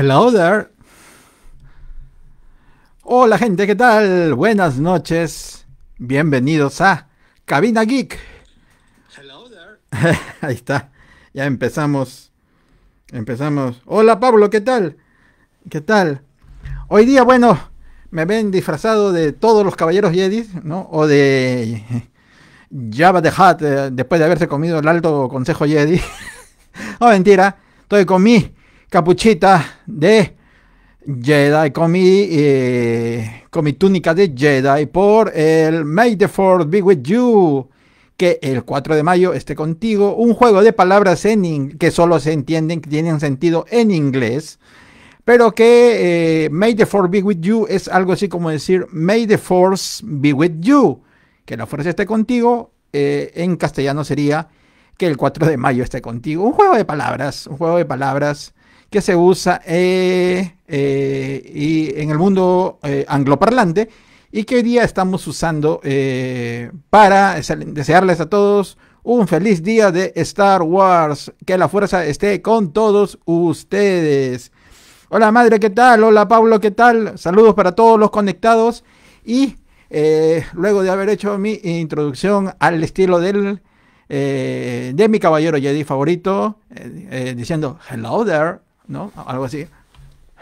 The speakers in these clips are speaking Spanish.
Hello there. Hola gente, ¿qué tal? Buenas noches. Bienvenidos a Cabina Geek. Hello there. Ahí está. Ya empezamos. Empezamos. Hola Pablo, ¿qué tal? ¿Qué tal? Hoy día, bueno, me ven disfrazado de todos los caballeros Jedi, ¿no? O de Java the Hutt, eh, después de haberse comido el alto consejo Jedi. no, mentira. Estoy con mi capuchita de Jedi eh, con mi, túnica de Jedi por el May the Force Be With You. Que el 4 de mayo esté contigo. Un juego de palabras en que solo se entienden, que tienen sentido en inglés. Pero que eh, May the Force be with you es algo así como decir May the Force be with you. Que la fuerza esté contigo. Eh, en castellano sería que el 4 de mayo esté contigo. Un juego de palabras. Un juego de palabras que se usa eh, eh, y en el mundo eh, angloparlante y que hoy día estamos usando para desearles a todos un feliz día de Star Wars. Que la fuerza esté con todos ustedes. Hola madre, ¿qué tal? Hola Pablo, ¿qué tal? Saludos para todos los conectados. Y luego de haber hecho mi introducción al estilo del, de mi caballero Jedi favorito, diciendo, hello there, ¿no? Algo así.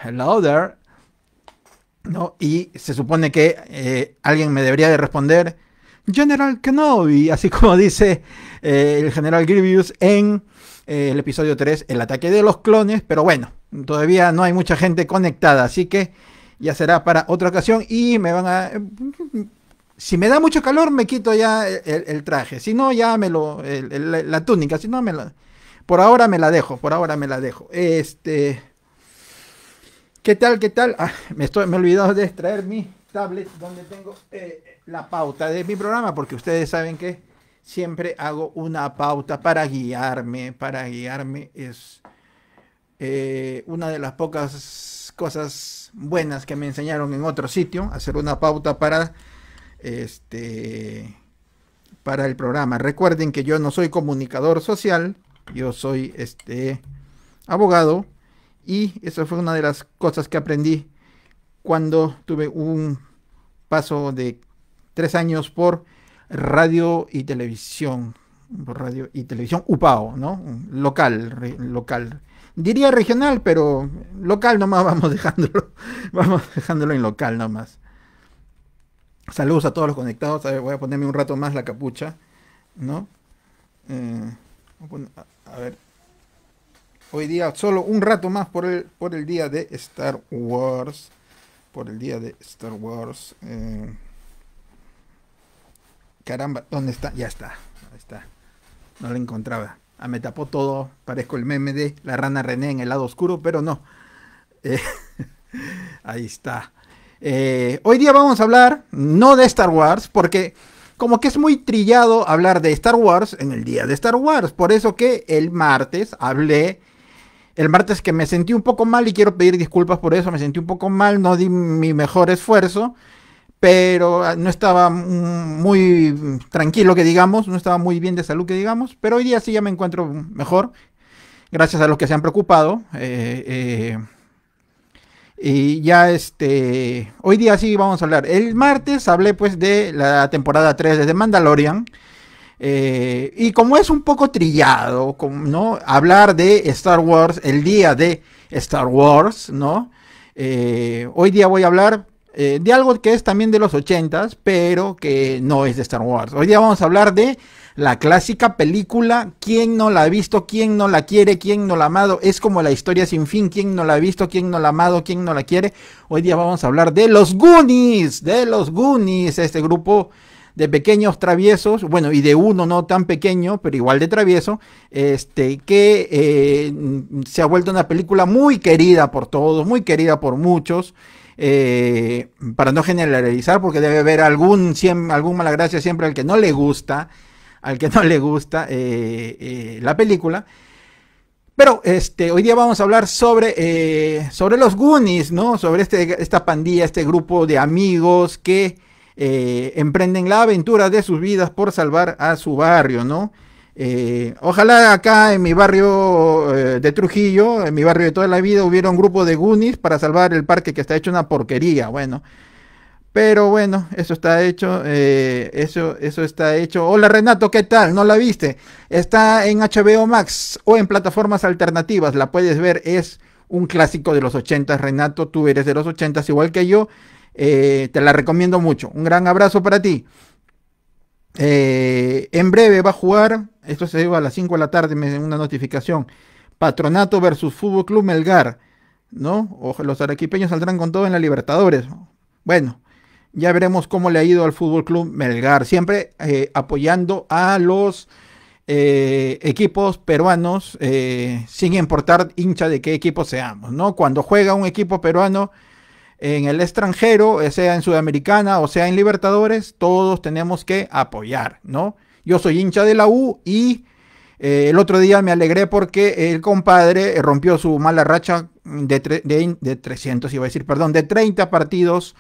Hello there. ¿No? Y se supone que eh, alguien me debería de responder General Kenobi, así como dice eh, el General Grievous en eh, el episodio 3, el ataque de los clones, pero bueno, todavía no hay mucha gente conectada, así que ya será para otra ocasión y me van a... Si me da mucho calor me quito ya el, traje, si no ya me lo... la túnica, si no me lo por ahora me la dejo, por ahora me la dejo. Este. ¿Qué tal? ¿Qué tal? Ah, me, estoy, me he olvidado de extraer mi tablet donde tengo eh, la pauta de mi programa, porque ustedes saben que siempre hago una pauta para guiarme. Para guiarme es eh, una de las pocas cosas buenas que me enseñaron en otro sitio, hacer una pauta para este para el programa. Recuerden que yo no soy comunicador social, yo soy este abogado y esa fue una de las cosas que aprendí cuando tuve un paso de tres años por radio y televisión, por radio y televisión UPAO, ¿no? Local, local. Diría regional, pero local nomás vamos dejándolo, vamos dejándolo en local nomás. Saludos a todos los conectados. voy a ponerme un rato más la capucha, ¿no? Eh, a ver. Hoy día solo un rato más por el, por el día de Star Wars. Por el día de Star Wars. Eh. Caramba, ¿dónde está? Ya está. Ahí está. No la encontraba. Ah, me tapó todo. Parezco el meme de la rana René en el lado oscuro, pero no. Eh, ahí está. Eh, hoy día vamos a hablar no de Star Wars, porque como que es muy trillado hablar de Star Wars en el día de Star Wars. Por eso que el martes hablé, el martes que me sentí un poco mal y quiero pedir disculpas por eso, me sentí un poco mal, no di mi mejor esfuerzo, pero ah, no estaba muy tranquilo que digamos, no estaba muy bien de salud que digamos, pero hoy día sí ya me encuentro mejor. Gracias a los que se han preocupado. Eh, eh y ya este, hoy día sí vamos a hablar. El martes hablé pues de la temporada 3 de Mandalorian. Eh, y como es un poco trillado, como, ¿no? Hablar de Star Wars, el día de Star Wars, ¿no? Eh, hoy día voy a hablar eh, de algo que es también de los 80s, pero que no es de Star Wars. Hoy día vamos a hablar de la clásica película, ¿quién no la ha visto? ¿Quién no la quiere? ¿Quién no la ha amado? Es como la historia sin fin, ¿quién no la ha visto? ¿Quién no la ha amado? ¿Quién no la quiere? Hoy día vamos a hablar de los Goonies, de los Goonies, este grupo de pequeños traviesos, bueno, y de uno no tan pequeño, pero igual de travieso, este, que eh, se ha vuelto una película muy querida por todos, muy querida por muchos. Eh, para no generalizar, porque debe haber algún, algún mala gracia siempre al que no le gusta al que no le gusta eh, eh, la película. Pero este, hoy día vamos a hablar sobre, eh, sobre los Goonies, ¿no? Sobre este, esta pandilla, este grupo de amigos que emprenden la aventura de sus vidas por salvar a su barrio, ¿no? ojalá acá en mi barrio de Trujillo, en mi barrio de toda la vida, hubiera un grupo de Goonies para salvar el parque que está hecho una porquería. Bueno, pero bueno, eso está hecho, eh, eso, eso está hecho. Hola Renato, ¿qué tal? ¿No la viste? Está en HBO Max o en plataformas alternativas, la puedes ver, es un clásico de los 80, Renato, tú eres de los 80, igual que yo, eh, te la recomiendo mucho. Un gran abrazo para ti. Eh, en breve va a jugar, esto se lleva a las 5 de la tarde, me den una notificación, Patronato versus Fútbol Club Melgar, ¿no? los arequipeños saldrán con todo en la Libertadores. Bueno, ya veremos cómo le ha ido al Fútbol Club Melgar, siempre eh, apoyando a los eh, equipos peruanos, eh, sin importar hincha de qué equipo seamos, ¿no? Cuando juega un equipo peruano en el extranjero, sea en Sudamericana o sea en Libertadores, todos tenemos que apoyar, ¿no? Yo soy hincha de la U y el otro día me alegré porque el compadre rompió su mala racha de, de, de iba a decir, perdón, de 30 partidos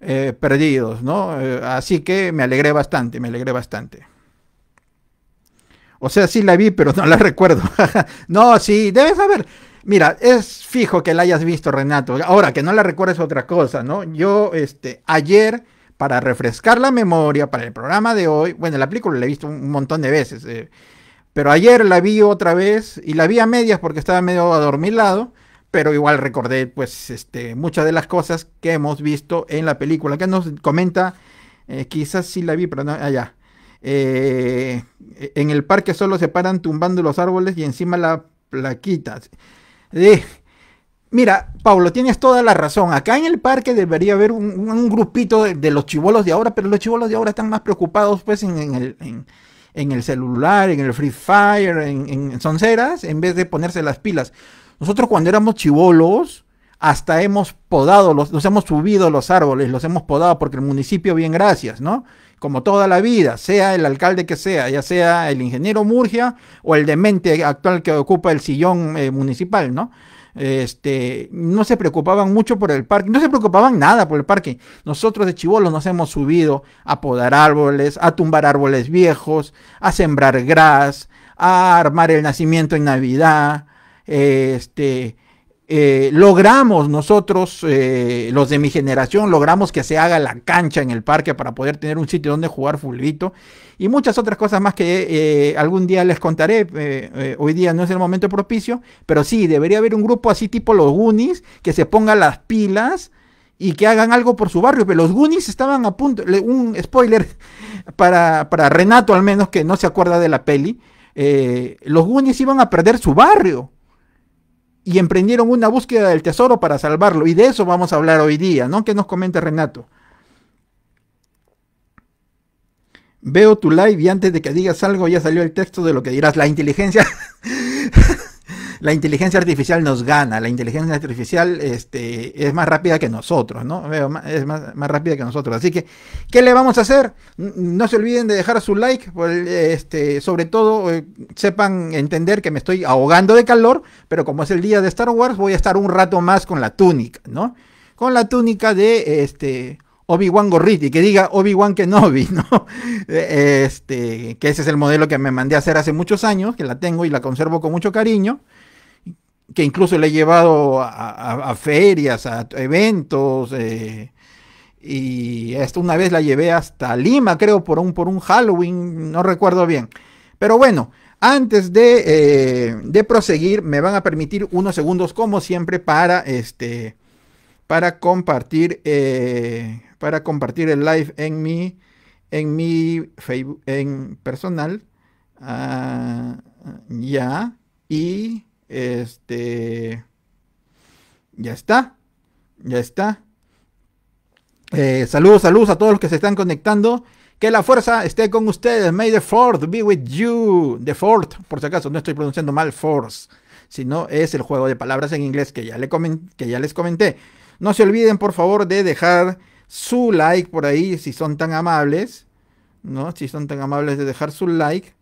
eh, perdidos, ¿no? Eh, así que me alegré bastante, me alegré bastante. O sea, sí la vi, pero no la recuerdo. no, sí, debes saber. Mira, es fijo que la hayas visto, Renato. Ahora, que no la recuerdes otra cosa, ¿no? Yo, este, ayer, para refrescar la memoria, para el programa de hoy, bueno, la película la he visto un montón de veces, eh, pero ayer la vi otra vez y la vi a medias porque estaba medio adormilado pero igual recordé pues este, muchas de las cosas que hemos visto en la película. Que nos comenta, eh, quizás sí la vi, pero no, allá. Eh, en el parque solo se paran tumbando los árboles y encima la plaquita. Eh, mira, Pablo, tienes toda la razón. Acá en el parque debería haber un, grupito de, los chivolos de ahora, pero los chivolos de ahora están más preocupados pues en, el... celular, en el Free Fire, en, en sonceras, en vez de ponerse las pilas. Nosotros cuando éramos chivolos, hasta hemos podado, los, nos hemos subido los árboles, los hemos podado porque el municipio, bien gracias, ¿no? Como toda la vida, sea el alcalde que sea, ya sea el ingeniero Murgia o el demente actual que ocupa el sillón eh, municipal, ¿no? Este, no se preocupaban mucho por el parque, no se preocupaban nada por el parque. Nosotros de chivolos nos hemos subido a podar árboles, a tumbar árboles viejos, a sembrar gras, a armar el nacimiento en Navidad, este, eh, logramos nosotros, eh, los de mi generación, logramos que se haga la cancha en el parque para poder tener un sitio donde jugar fulvito y muchas otras cosas más que eh, algún día les contaré. hoy día no es el momento propicio, pero sí, debería haber un grupo así tipo los Goonies que se ponga las pilas y que hagan algo por su barrio. Pero los Goonies estaban a punto, un spoiler para, para Renato al menos que no se acuerda de la peli, los Goonies iban a perder su barrio y emprendieron una búsqueda del tesoro para salvarlo. Y de eso vamos a hablar hoy día, ¿no? ¿Qué nos comenta Renato? Veo tu live y antes de que digas algo ya salió el texto de lo que dirás. La inteligencia, la inteligencia artificial nos gana, la inteligencia artificial este, es más rápida que nosotros, ¿no? Es más, más rápida que nosotros. Así que, ¿qué le vamos a hacer? No se olviden de dejar su like, pues, este, sobre todo eh, sepan entender que me estoy ahogando de calor, pero como es el día de Star Wars, voy a estar un rato más con la túnica, ¿no? Con la túnica de este. Obi-Wan Gorriti, que diga Obi-Wan Kenobi, ¿no? Eh, este, que ese es el modelo que me mandé a hacer hace muchos años, que la tengo y la conservo con mucho cariño que incluso la he llevado a, ferias, a eventos, eh, y hasta una vez la llevé hasta Lima, creo, por un, por un Halloween, no recuerdo bien. Pero bueno, antes de, eh, proseguir, me van a permitir unos segundos, como siempre, para este para compartir eh, para compartir el live en mi en mi Facebook en personal ah, ya y este. Ya está. Ya está. Eh, saludos, saludos a todos los que se están conectando. Que la fuerza esté con ustedes. May the fourth be with you. The fourth, por si acaso, no estoy pronunciando mal force, sino es el juego de palabras en inglés que ya, que ya les comenté. No se olviden, por favor, de dejar su like por ahí, si son tan amables. ¿no? Si son tan amables de dejar su like.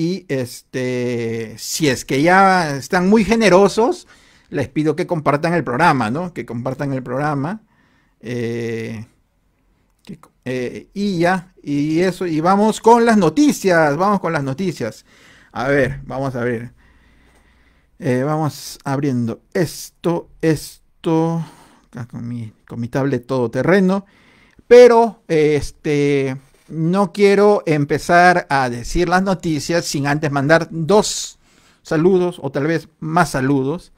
Y este, si es que ya están muy generosos, les pido que compartan el programa, ¿no? Que compartan el programa. Eh, eh, y ya, y eso, y vamos con las noticias, vamos con las noticias. A ver, vamos a ver. Eh, vamos abriendo esto, esto, con mi, con mi tablet todoterreno. Pero, este, no quiero empezar a decir las noticias sin antes mandar dos saludos o tal vez más saludos.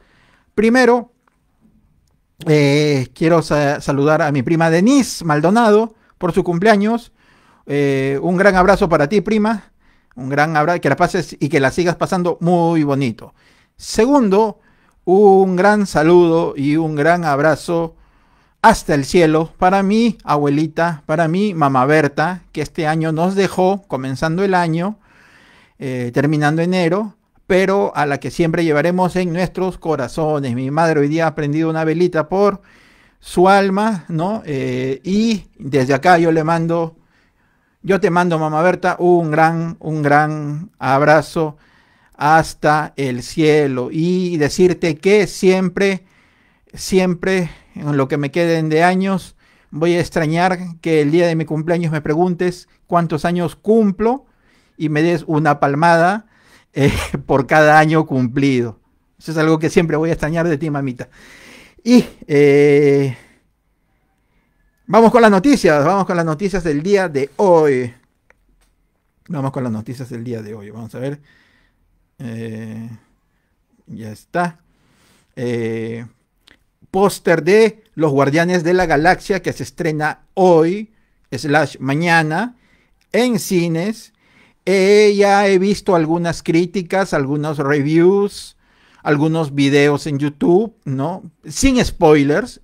Primero, eh, quiero saludar a mi prima Denise Maldonado por su cumpleaños. Eh, un gran abrazo para ti, prima. Un gran abrazo, que la pases y que la sigas pasando muy bonito. Segundo, un gran saludo y un gran abrazo hasta el cielo para mi abuelita, para mi mamá Berta, que este año nos dejó, comenzando el año, eh, terminando enero, pero a la que siempre llevaremos en nuestros corazones. Mi madre hoy día ha prendido una velita por su alma, ¿no? Eh, y desde acá yo le mando, yo te mando, mamá Berta, un gran, un gran abrazo hasta el cielo y decirte que siempre, siempre en lo que me queden de años, voy a extrañar que el día de mi cumpleaños me preguntes cuántos años cumplo y me des una palmada eh, por cada año cumplido. Eso es algo que siempre voy a extrañar de ti, mamita. Y eh, vamos con las noticias, vamos con las noticias del día de hoy. Vamos con las noticias del día de hoy, vamos a ver. Eh, ya está póster de Los Guardianes de la Galaxia que se estrena hoy, slash mañana, en cines. Eh, ya he visto algunas críticas, algunos reviews, algunos videos en YouTube, ¿no? Sin spoilers,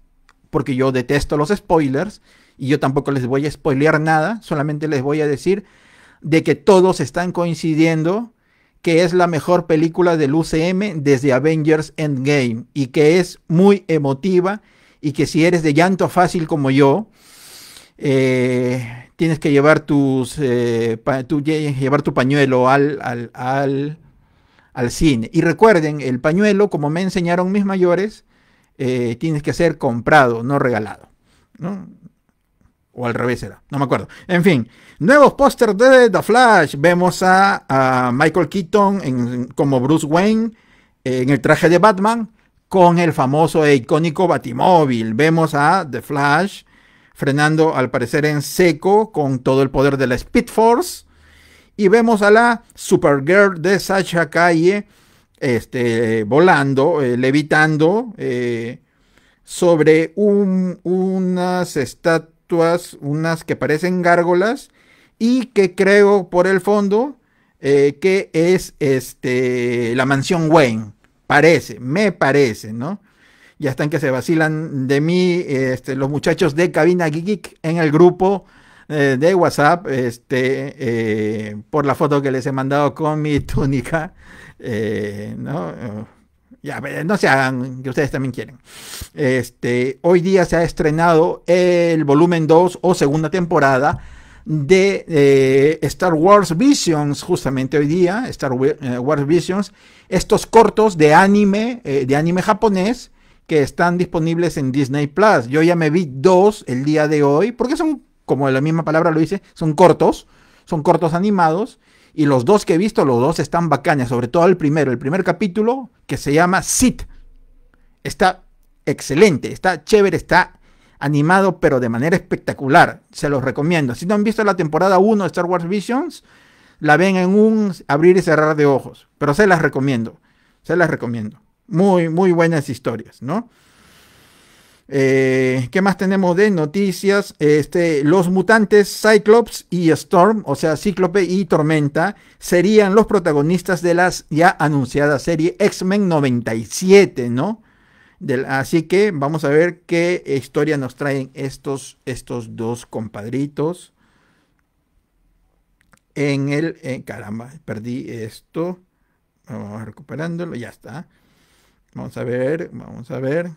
porque yo detesto los spoilers y yo tampoco les voy a spoilear nada, solamente les voy a decir de que todos están coincidiendo que es la mejor película del UCM desde Avengers Endgame y que es muy emotiva y que si eres de llanto fácil como yo, eh, tienes que llevar, tus, eh, tu, llevar tu pañuelo al, al, cine. Y recuerden, el pañuelo, como me enseñaron mis mayores, eh, tienes que ser comprado, no regalado. ¿no? O al revés era, no me acuerdo. En fin, nuevos pósters de The Flash. Vemos a, Michael Keaton como Bruce Wayne eh, en el traje de Batman con el famoso e icónico Batimóvil. Vemos a The Flash frenando al parecer en seco con todo el poder de la Speed Force. Y vemos a la Supergirl de Sasha Calle este, volando, eh, levitando eh, sobre un, unas estatuas unas que parecen gárgolas y que creo por el fondo eh, que es este, la mansión Wayne. Parece, me parece, ¿no? Ya están que se vacilan de mí este, los muchachos de Cabina Geek en el grupo eh, de WhatsApp este, eh, por la foto que les he mandado con mi túnica, ¿no? no se hagan, que ustedes también quieren. Este, hoy día se ha estrenado el volumen 2 o segunda temporada de eh, Star Wars Visions, justamente hoy día, Star eh, Wars Visions, estos cortos de anime, eh, de anime japonés, que están disponibles en Disney Plus. Yo ya me vi dos el día de hoy, porque son, como la misma palabra lo dice, son cortos, son cortos animados y los dos que he visto, los dos están bacanas, sobre todo el primero, el primer capítulo que se llama Sit. Está excelente, está chévere, está animado, pero de manera espectacular. Se los recomiendo. Si no han visto la temporada 1 de Star Wars Visions, la ven en un abrir y cerrar de ojos. Pero se las recomiendo. Se las recomiendo. Muy, muy buenas historias, ¿no? Eh, ¿Qué más tenemos de noticias? Este, los mutantes Cyclops y Storm, o sea, Cíclope y Tormenta, serían los protagonistas de las ya anunciada serie X-Men 97, ¿no? así que vamos a ver qué historia nos traen estos, estos dos compadritos. En el... Eh, caramba, perdí esto. Vamos recuperándolo, ya está. Vamos a ver, vamos a ver.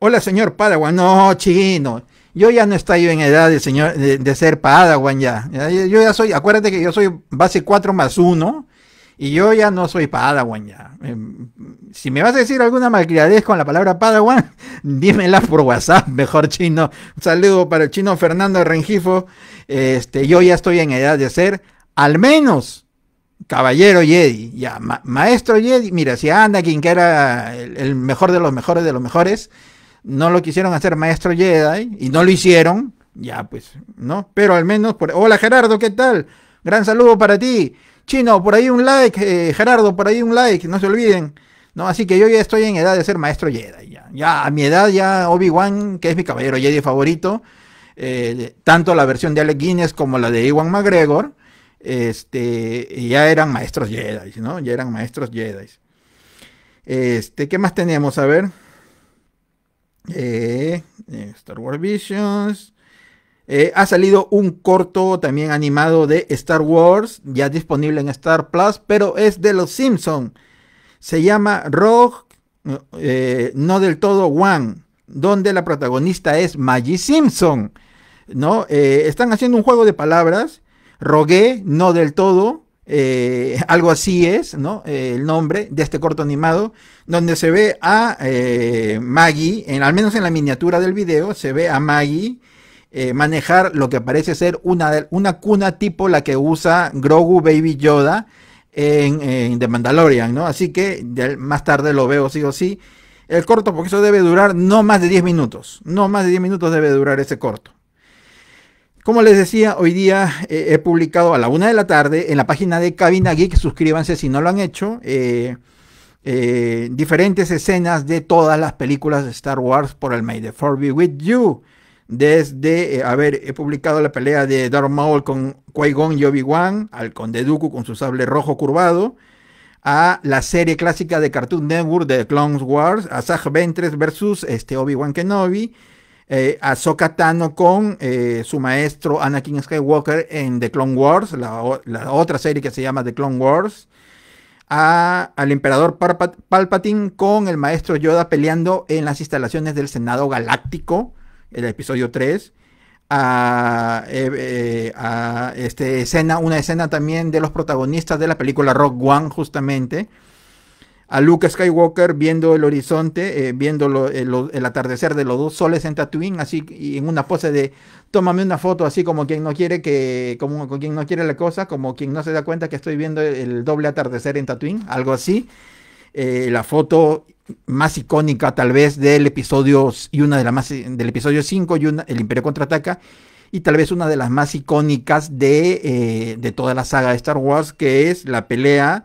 Hola, señor Padawan. No, chino. Yo ya no estoy en edad de, señor, de, ser Padawan ya. Yo ya soy, acuérdate que yo soy base 4 más 1 y yo ya no soy Padawan ya. Em, si me vas a decir alguna malcriadez con la palabra Padawan, dímela por WhatsApp, mejor chino. Un saludo para el chino Fernando Rengifo. Este, yo ya estoy en edad de ser, al menos, Caballero Jedi, ya, maestro Jedi, mira, si Anakin, que era el, mejor de los mejores de los mejores, no lo quisieron hacer maestro Jedi y no lo hicieron, ya pues, ¿no? Pero al menos, por... hola Gerardo, ¿qué tal? Gran saludo para ti. Chino, por ahí un like, eh, Gerardo, por ahí un like, no se olviden. ¿no? Así que yo ya estoy en edad de ser maestro Jedi. Ya, a mi edad, ya Obi-Wan, que es mi caballero Jedi favorito, eh, tanto la versión de Alec Guinness como la de Iwan McGregor, este, ya eran maestros Jedi, ¿no? Ya eran maestros Jedi. Este, ¿qué más teníamos? A ver. Eh, Star Wars Visions. Eh, ha salido un corto también animado de Star Wars, ya disponible en Star Plus, pero es de los Simpsons. Se llama Rogue, eh, no del todo One, donde la protagonista es Maggie Simpson. ¿no? están haciendo un juego de palabras rogué, no del todo, eh, algo así es, ¿no? Eh, el nombre de este corto animado, donde se ve a eh, Maggie, en, al menos en la miniatura del video, se ve a Maggie manejar lo que parece ser una, una cuna tipo la que usa Grogu Baby Yoda en, The Mandalorian, ¿no? Así que más tarde lo veo sí o sí. El corto, porque eso debe durar no más de 10 minutos. No más de 10 minutos debe durar ese corto. Como les decía, hoy día eh, he publicado a la una de la tarde en la página de Cabina Geek, suscríbanse si no lo han hecho, eh, eh, diferentes escenas de todas las películas de Star Wars por el May the Four Be With You. Desde haber he publicado la pelea de Darth Maul con Qui-Gon y Obi-Wan, al Conde Dooku con su sable rojo curvado, a la serie clásica de Cartoon Network de Clone Wars, a Zach Ventress versus este Obi-Wan Kenobi, eh, a a Tano con eh, su maestro Anakin Skywalker en The Clone Wars, la, otra serie que se llama The Clone Wars. A, al emperador Palpatine con el maestro Yoda peleando en las instalaciones del Senado Galáctico, el episodio 3. A, eh, este, escena, una escena también de los protagonistas de la película Rock One, justamente a Luke Skywalker viendo el horizonte, eh, viendo eh, el, atardecer de los dos soles en Tatooine, así y en una pose de tómame una foto, así como quien no quiere que, como, quien no quiere la cosa, como quien no se da cuenta que estoy viendo el, doble atardecer en Tatooine, algo así. Eh, la foto más icónica tal vez del episodio y una de las más del episodio 5 y el Imperio contraataca y tal vez una de las más icónicas de, de toda la saga de Star Wars que es la pelea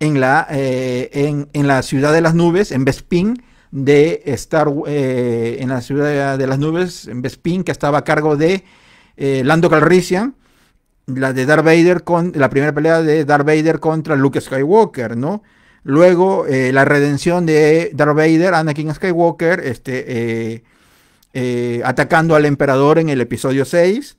en la, eh, en, la ciudad de las nubes, en Bespin, de Star, eh, en la ciudad de las nubes, en Bespin, que estaba a cargo de eh, Lando Calrissian, la de Darth Vader con la primera pelea de Darth Vader contra Luke Skywalker, ¿no? Luego la redención de Darth Vader, Anakin Skywalker, este, atacando al emperador en el episodio 6,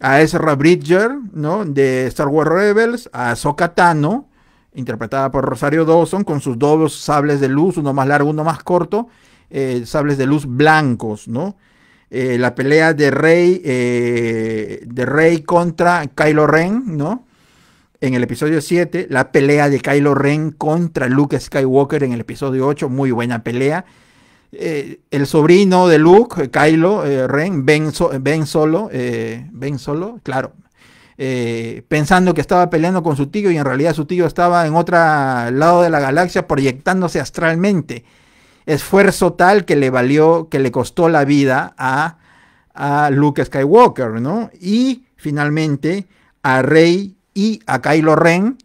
a Ezra Bridger, ¿no? De Star Wars Rebels, a Sokatano interpretada por Rosario Dawson, con sus dos sables de luz, uno más largo, uno más corto, eh, sables de luz blancos, ¿no? Eh, la pelea de Rey, eh, de Rey contra Kylo Ren, ¿no? En el episodio 7, la pelea de Kylo Ren contra Luke Skywalker en el episodio 8, muy buena pelea. el sobrino de Luke, Kylo Ren, Ven Solo, Ben Solo, claro, eh, pensando que estaba peleando con su tío y en realidad su tío estaba en otro lado de la galaxia proyectándose astralmente. Esfuerzo tal que le valió, que le costó la vida a, a Luke Skywalker, ¿no? Y finalmente a Rey y a Kylo Ren,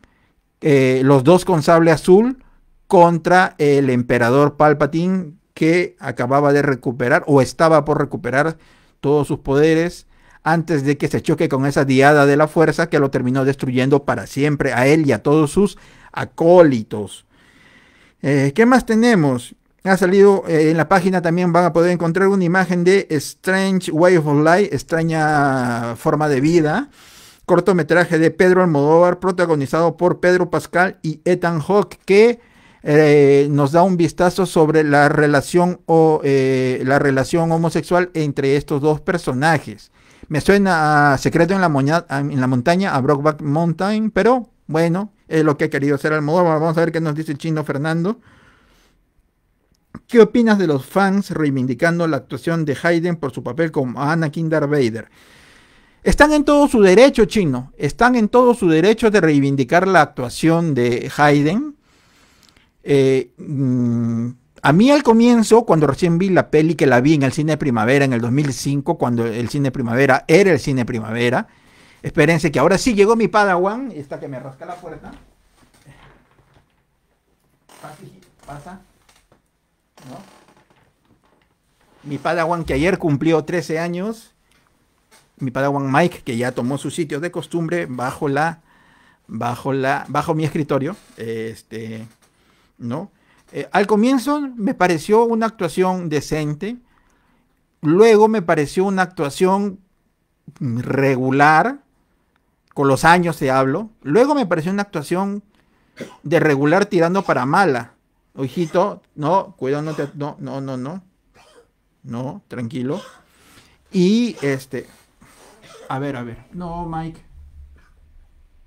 eh, los dos con sable azul contra el emperador Palpatine que acababa de recuperar o estaba por recuperar todos sus poderes antes de que se choque con esa diada de la fuerza que lo terminó destruyendo para siempre a él y a todos sus acólitos. Eh, ¿Qué más tenemos? Ha salido eh, en la página también van a poder encontrar una imagen de Strange Way of Life, extraña forma de vida, cortometraje de Pedro Almodóvar, protagonizado por Pedro Pascal y Ethan Hawke, que eh, nos da un vistazo sobre la relación o la relación homosexual entre estos dos personajes. Me suena a Secreto en la, en la Montaña, a Brockback Mountain, pero bueno, es lo que ha querido hacer modo. Vamos a ver qué nos dice el chino Fernando. ¿Qué opinas de los fans reivindicando la actuación de Hayden por su papel como Anakin Darth Vader? Están en todo su derecho, chino. Están en todo su derecho de reivindicar la actuación de Hayden. Eh, mm, a mí al comienzo, cuando recién vi la peli que la vi en el cine primavera en el 2005, cuando el cine primavera era el cine primavera, espérense que ahora sí llegó mi Padawan, esta que me rasca la puerta. Pasa. ¿No? Mi Padawan que ayer cumplió 13 años, mi Padawan Mike que ya tomó su sitio de costumbre bajo la, bajo la, bajo mi escritorio, este, ¿no? Eh, al comienzo me pareció una actuación decente, luego me pareció una actuación regular, con los años se hablo, luego me pareció una actuación de regular tirando para mala. Ojito, no, cuidado, no, te, no, no, no, no, no, tranquilo. Y este, a ver, a ver, no, Mike,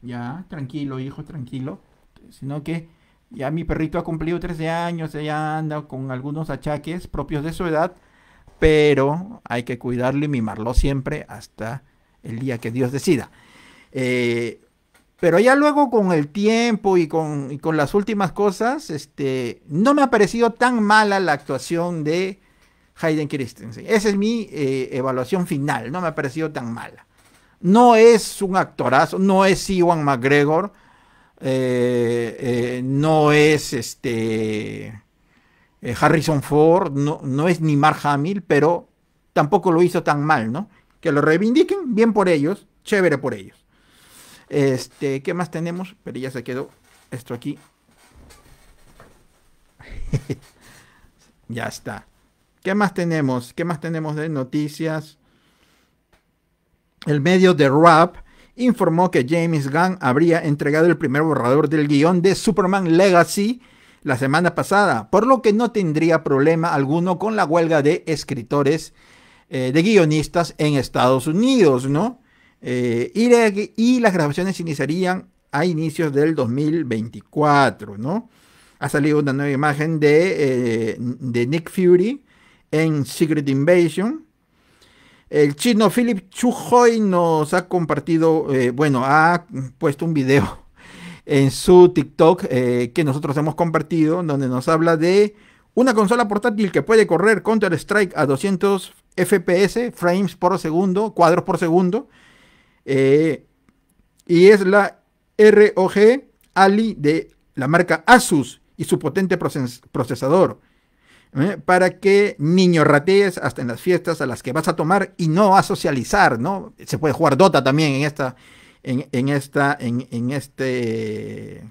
ya, tranquilo, hijo, tranquilo, sino que ya mi perrito ha cumplido 13 años, ella anda con algunos achaques propios de su edad, pero hay que cuidarlo y mimarlo siempre hasta el día que Dios decida. Eh, pero ya luego con el tiempo y con, las últimas cosas, este, no me ha parecido tan mala la actuación de Hayden Christensen. Esa es mi eh, evaluación final, no me ha parecido tan mala. No es un actorazo, no es Iwan McGregor, eh, eh, no es este eh, Harrison Ford, no, no es ni Mark Hamill, pero tampoco lo hizo tan mal, ¿no? Que lo reivindiquen, bien por ellos, chévere por ellos. Este, ¿qué más tenemos? Pero ya se quedó esto aquí. ya está. ¿Qué más tenemos? ¿Qué más tenemos de noticias? El medio de Rap informó que James Gunn habría entregado el primer borrador del guión de Superman Legacy la semana pasada, por lo que no tendría problema alguno con la huelga de escritores, eh, de guionistas en Estados Unidos, ¿no? Eh, y, las grabaciones iniciarían a inicios del 2024, ¿no? Ha salido una nueva imagen de eh, Nick Fury en Secret Invasion el chino Philip Chujoy nos ha compartido, eh, bueno, ha puesto un video en su TikTok eh, que nosotros hemos compartido, donde nos habla de una consola portátil que puede correr Counter-Strike a 200 FPS, frames por segundo, cuadros por segundo. Eh, y es la ROG Ali de la marca Asus y su potente procesador. ¿eh? para que niño ratees hasta en las fiestas a las que vas a tomar y no a socializar, ¿no? Se puede jugar Dota también en esta, en, esta, en, en este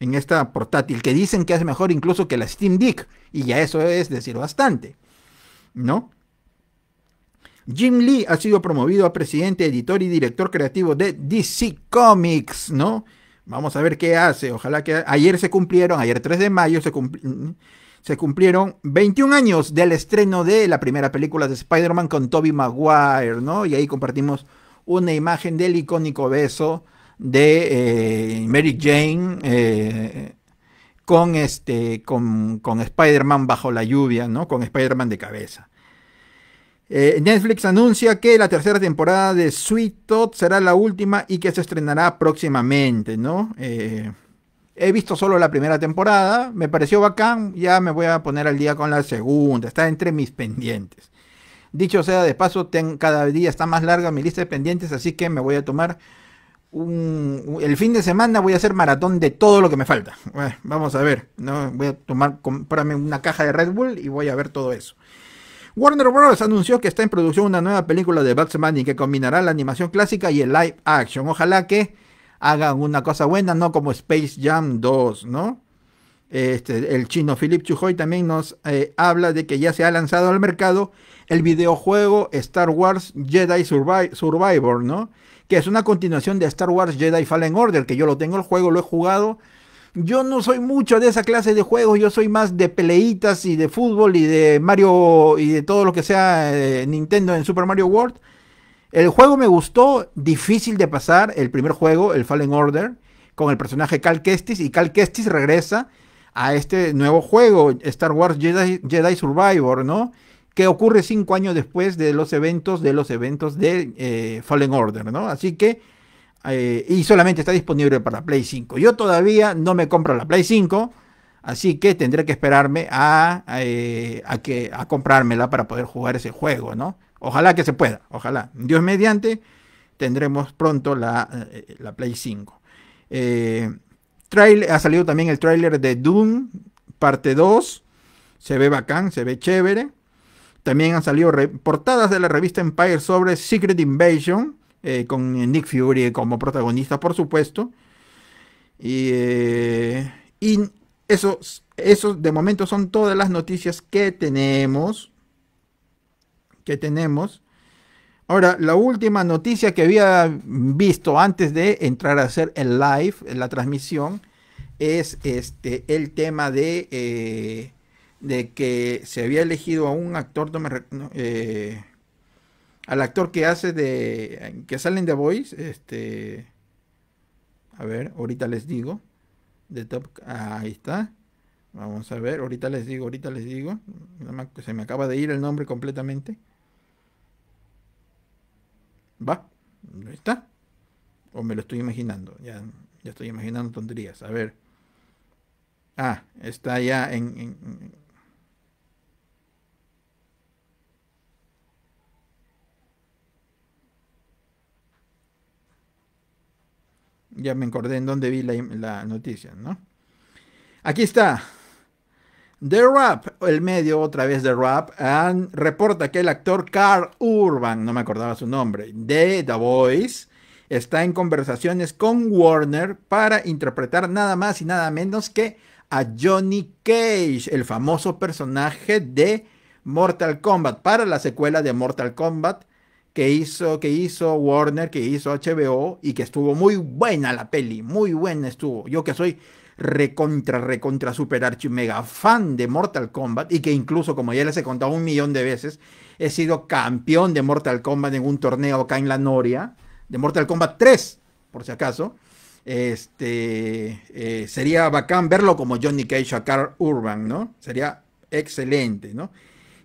en esta portátil, que dicen que es mejor incluso que la Steam Deck, y ya eso es decir bastante, ¿no? Jim Lee ha sido promovido a presidente, editor y director creativo de DC Comics, ¿no? Vamos a ver qué hace, ojalá que... Ayer se cumplieron, ayer 3 de mayo se cumplieron se cumplieron 21 años del estreno de la primera película de Spider-Man con Tobey Maguire, ¿no? Y ahí compartimos una imagen del icónico beso de eh, Mary Jane eh, con, este, con, Spider-Man bajo la lluvia, ¿no? Con Spider-Man de cabeza. Eh, Netflix anuncia que la tercera temporada de Sweet Todd será la última y que se estrenará próximamente, ¿no? He visto solo la primera temporada, me pareció bacán, ya me voy a poner al día con la segunda, está entre mis pendientes. Dicho sea de paso, ten, cada día está más larga mi lista de pendientes, así que me voy a tomar el fin de semana, voy a hacer maratón de todo lo que me falta. vamos a ver, ¿no? voy a tomar, comprarme una caja de Red Bull y voy a ver todo eso. Warner Bros. anunció que está en producción una nueva película de Batman y que combinará la animación clásica y el live action. Ojalá que hagan una cosa buena, no como Space Jam 2, ¿no? Este, el chino Philip Chujoy también nos eh, habla de que ya se ha lanzado al mercado el videojuego Star Wars Jedi Survivor, ¿no? Que es una continuación de Star Wars Jedi Fallen Order, que yo lo tengo el juego, lo he jugado. Yo no soy mucho de esa clase de juegos, yo soy más de peleitas y de fútbol y de Mario y de todo lo que sea eh, Nintendo en Super Mario World. El juego me gustó, difícil de pasar, el primer juego, el Fallen Order, con el personaje Cal Kestis, y Cal Kestis regresa a este nuevo juego, Star Wars Jedi, Jedi Survivor, ¿no? Que ocurre cinco años después de los eventos de los eventos de eh, Fallen Order, ¿no? Así que, eh, y solamente está disponible para Play 5. Yo todavía no me compro la Play 5, así que tendré que esperarme a, eh, a que, a comprármela para poder jugar ese juego, ¿no? Ojalá que se pueda, ojalá. Dios mediante, tendremos pronto la, eh, la Play 5. Eh, ha salido también el trailer de Doom, parte 2. Se ve bacán, se ve chévere. También han salido portadas de la revista Empire sobre Secret Invasion, eh, con Nick Fury como protagonista, por supuesto. Y, y eso, eso de momento son todas las noticias que tenemos que tenemos. Ahora, la última noticia que había visto antes de entrar a hacer el live, la transmisión, es este, el tema de, eh, de que se había elegido a un actor, no me, eh, al actor que hace de, que salen de Voice, este, a ver, ahorita les digo, de Top, ahí está, vamos a ver, ahorita les digo, ahorita les digo, se me acaba de ir el nombre completamente. Va, ¿no está. O me lo estoy imaginando, ya, ya estoy imaginando tonterías. A ver. Ah, está ya en, ya me acordé en dónde vi la, la, noticia, ¿no? Aquí está, The Rap, el medio otra vez The Rap, reporta que el actor Carl Urban, no me acordaba su nombre, de The Voice, está en conversaciones con Warner para interpretar nada más y nada menos que a Johnny Cage, el famoso personaje de Mortal Kombat, para la secuela de Mortal Kombat que hizo, que hizo Warner, que hizo HBO y que estuvo muy buena la peli, muy buena estuvo. Yo que soy recontra, recontra, super archi mega fan de Mortal Kombat y que incluso, como ya les he contado un millón de veces, he sido campeón de Mortal Kombat en un torneo acá en La Noria, de Mortal Kombat 3, por si acaso. Este, eh, sería bacán verlo como Johnny Cage o Carl Urban, ¿no? Sería excelente, ¿no?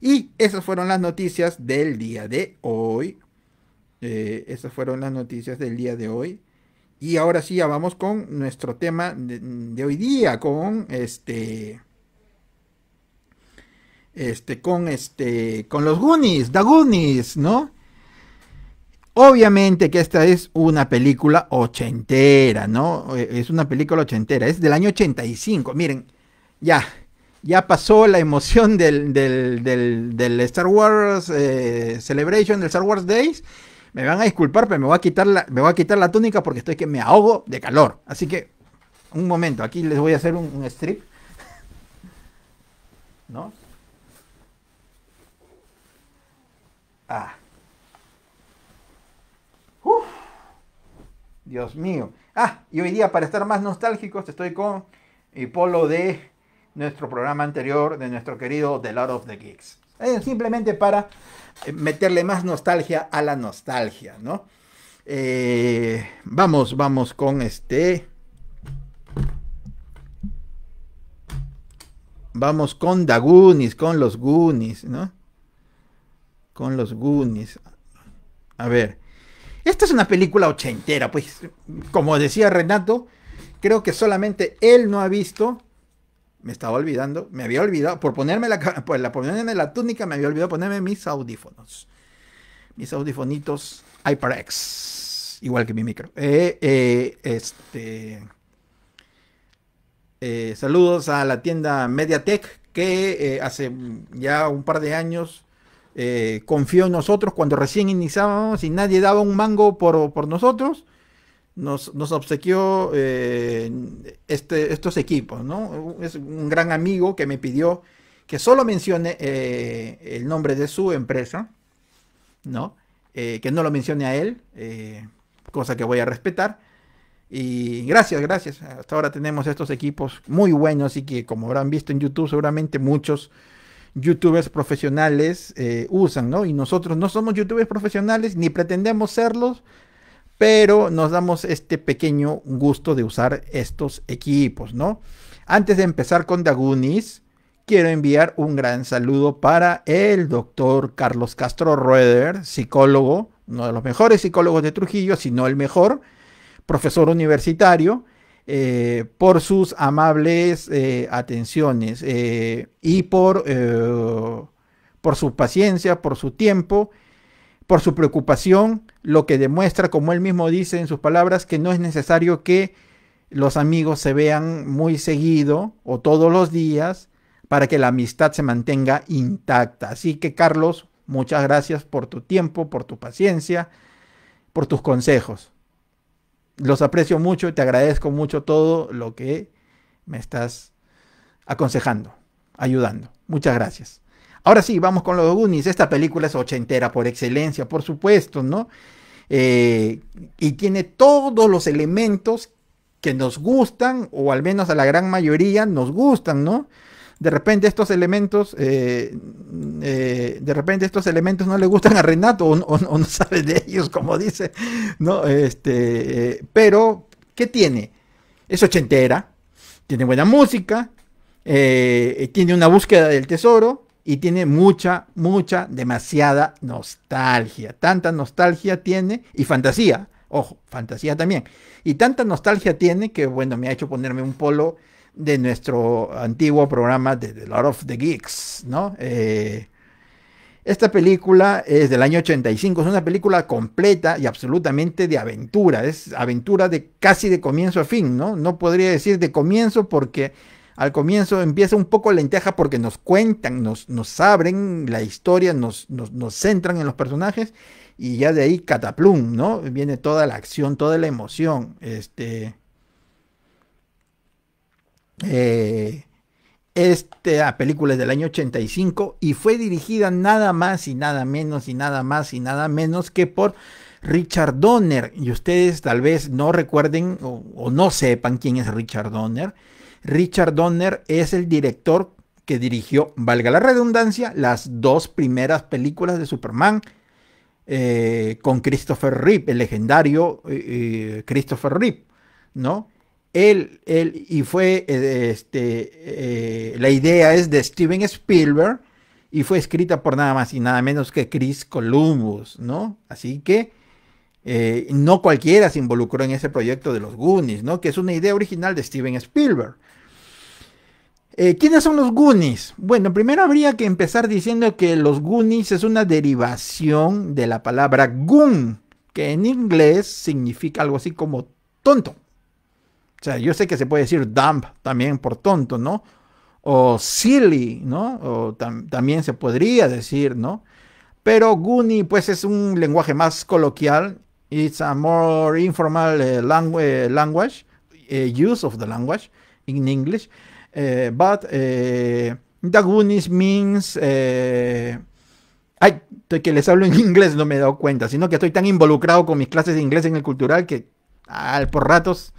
Y esas fueron las noticias del día de hoy. Eh, esas fueron las noticias del día de hoy. Y ahora sí, ya vamos con nuestro tema de, hoy día, con este... Este, con este, con los Goonies, The Goonies, ¿no? Obviamente que esta es una película ochentera, ¿no? E, es una película ochentera, es del año 85. Miren, ya, ya pasó la emoción del, Star Wars eh, Celebration, del Star Wars Days, me van a disculpar, pero me voy a quitar la, me voy a quitar la túnica porque estoy que me ahogo de calor. Así que, un momento, aquí les voy a hacer un, strip. ¿No? Ah. Uf. Dios mío. Ah, y hoy día, para estar más nostálgicos, estoy con el polo de nuestro programa anterior, de nuestro querido The Lord of the Geeks. Eh, simplemente para eh, meterle más nostalgia a la nostalgia, ¿no? Eh, vamos, vamos con este. Vamos con Dagunis, con los Gunis, ¿no? Con los Gunis. A ver. Esta es una película ochentera, pues, como decía Renato, creo que solamente él no ha visto me estaba olvidando, me había olvidado, por ponerme la, por la, ponerme la túnica, me había olvidado ponerme mis audífonos. Mis audífonitos HyperX, igual que mi micro. Eh, eh, este, eh, saludos a la tienda Mediatek, que hace ya un par de años confió en nosotros cuando recién iniciábamos y nadie daba un mango por, por nosotros nos, obsequió eh, este, estos equipos, ¿no? Es un gran amigo que me pidió que solo mencione eh, el nombre de su empresa, ¿no? Eh, que no lo mencione a él, cosa que voy a respetar. Y gracias, gracias. Hasta ahora tenemos estos equipos muy buenos y que como habrán visto en YouTube, seguramente muchos youtubers profesionales usan, ¿no? Y nosotros no somos youtubers profesionales ni pretendemos serlos, pero nos damos este pequeño gusto de usar estos equipos, ¿no? Antes de empezar con Dagunis, quiero enviar un gran saludo para el doctor Carlos Castro Rueder, psicólogo, uno de los mejores psicólogos de Trujillo, si no el mejor, profesor universitario, eh, por sus amables eh, atenciones eh, y por su paciencia, por su tiempo por su preocupación, lo que demuestra, como él mismo dice en sus palabras, que no es necesario que los amigos se vean muy seguido o todos los días para que la amistad se mantenga intacta. Así que Carlos, muchas gracias por tu tiempo, por tu paciencia, por tus consejos. Los aprecio mucho y te agradezco mucho todo lo que me estás aconsejando, ayudando. Muchas gracias. Ahora sí, vamos con los Goonies. Esta película es ochentera por excelencia, por supuesto, ¿no? Eh, y tiene todos los elementos que nos gustan, o al menos a la gran mayoría nos gustan, ¿no? De repente estos elementos, eh, eh, de repente estos elementos no le gustan a Renato o, no sabe de ellos, como dice, ¿no? Este, pero, ¿qué tiene? Es ochentera, tiene buena música, tiene una búsqueda del tesoro, y tiene mucha, mucha, demasiada nostalgia. Tanta nostalgia tiene y fantasía. Ojo, fantasía también. Y tanta nostalgia tiene que, bueno, me ha hecho ponerme un polo de nuestro antiguo programa de The Lord of the Geeks, ¿no? Eh, esta película es del año 85, es una película completa y absolutamente de aventura, es aventura de casi de comienzo a fin, ¿no? No podría decir de comienzo porque al comienzo empieza un poco lenteja porque nos cuentan, nos, nos abren la historia, nos, nos, centran en los personajes y ya de ahí cataplum, ¿no? Viene toda la acción, toda la emoción. Este. Eh, esta película es del año 85 y fue dirigida nada más y nada menos y nada más y nada menos que por Richard Donner. Y ustedes tal vez no recuerden o no sepan quién es Richard Donner. Richard Donner es el director que dirigió, valga la redundancia, las dos primeras películas de Superman eh, con Christopher Reeve, el legendario eh, eh, Christopher Reeve, ¿no? Él, él y fue, este, la idea es de Steven Spielberg y fue escrita por nada más y nada menos que Chris Columbus, ¿no? Así que eh, no cualquiera se involucró en ese proyecto de los Goonies, ¿no? Que es una idea original de Steven Spielberg. Eh, ¿Quiénes son los Goonies? Bueno, primero habría que empezar diciendo que los Goonies es una derivación de la palabra goon, que en inglés significa algo así como tonto. O sea, yo sé que se puede decir dumb también por tonto, ¿no? O silly, ¿no? O también se podría decir, ¿no? Pero Goonie, pues es un lenguaje más coloquial It's a more informal eh, eh, language, eh, use of the language in English. but goodness means. ay, que les hablo en inglés, no me he dado cuenta, sino que estoy tan involucrado con mis clases de inglés en el cultural que al por ratos.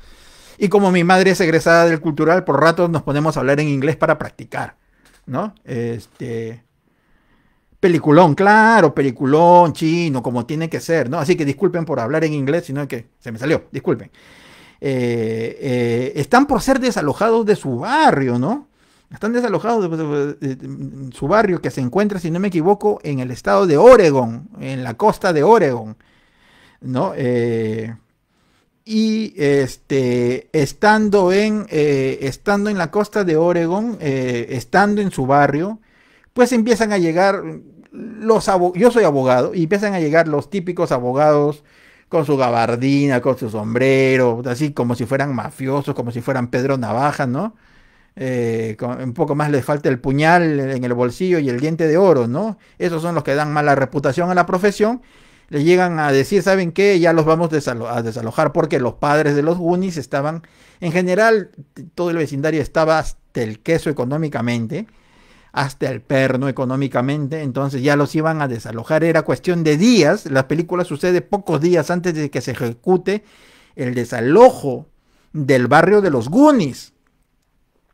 Y como mi madre es egresada del cultural, por ratos nos ponemos a hablar en inglés para practicar, ¿no? Este, Peliculón, claro, peliculón chino, como tiene que ser, ¿no? Así que disculpen por hablar en inglés, sino que se me salió, disculpen. Eh, eh, están por ser desalojados de su barrio, ¿no? Están desalojados de, su barrio que se encuentra, si no me equivoco, en el estado de Oregon, en la costa de Oregon, ¿no? Eh, y este, estando, en, estando en la costa de Oregon, estando en su barrio, pues empiezan a llegar los yo soy abogado y empiezan a llegar los típicos abogados con su gabardina, con su sombrero, así como si fueran mafiosos, como si fueran Pedro Navaja, ¿no? Eh, un poco más les falta el puñal en el bolsillo y el diente de oro, ¿no? Esos son los que dan mala reputación a la profesión. Le llegan a decir, ¿saben qué? Ya los vamos a desalojar porque los padres de los Goonies estaban, en general, todo el vecindario estaba hasta el queso económicamente hasta el perno económicamente, entonces ya los iban a desalojar, era cuestión de días, la película sucede pocos días antes de que se ejecute el desalojo del barrio de los Goonies.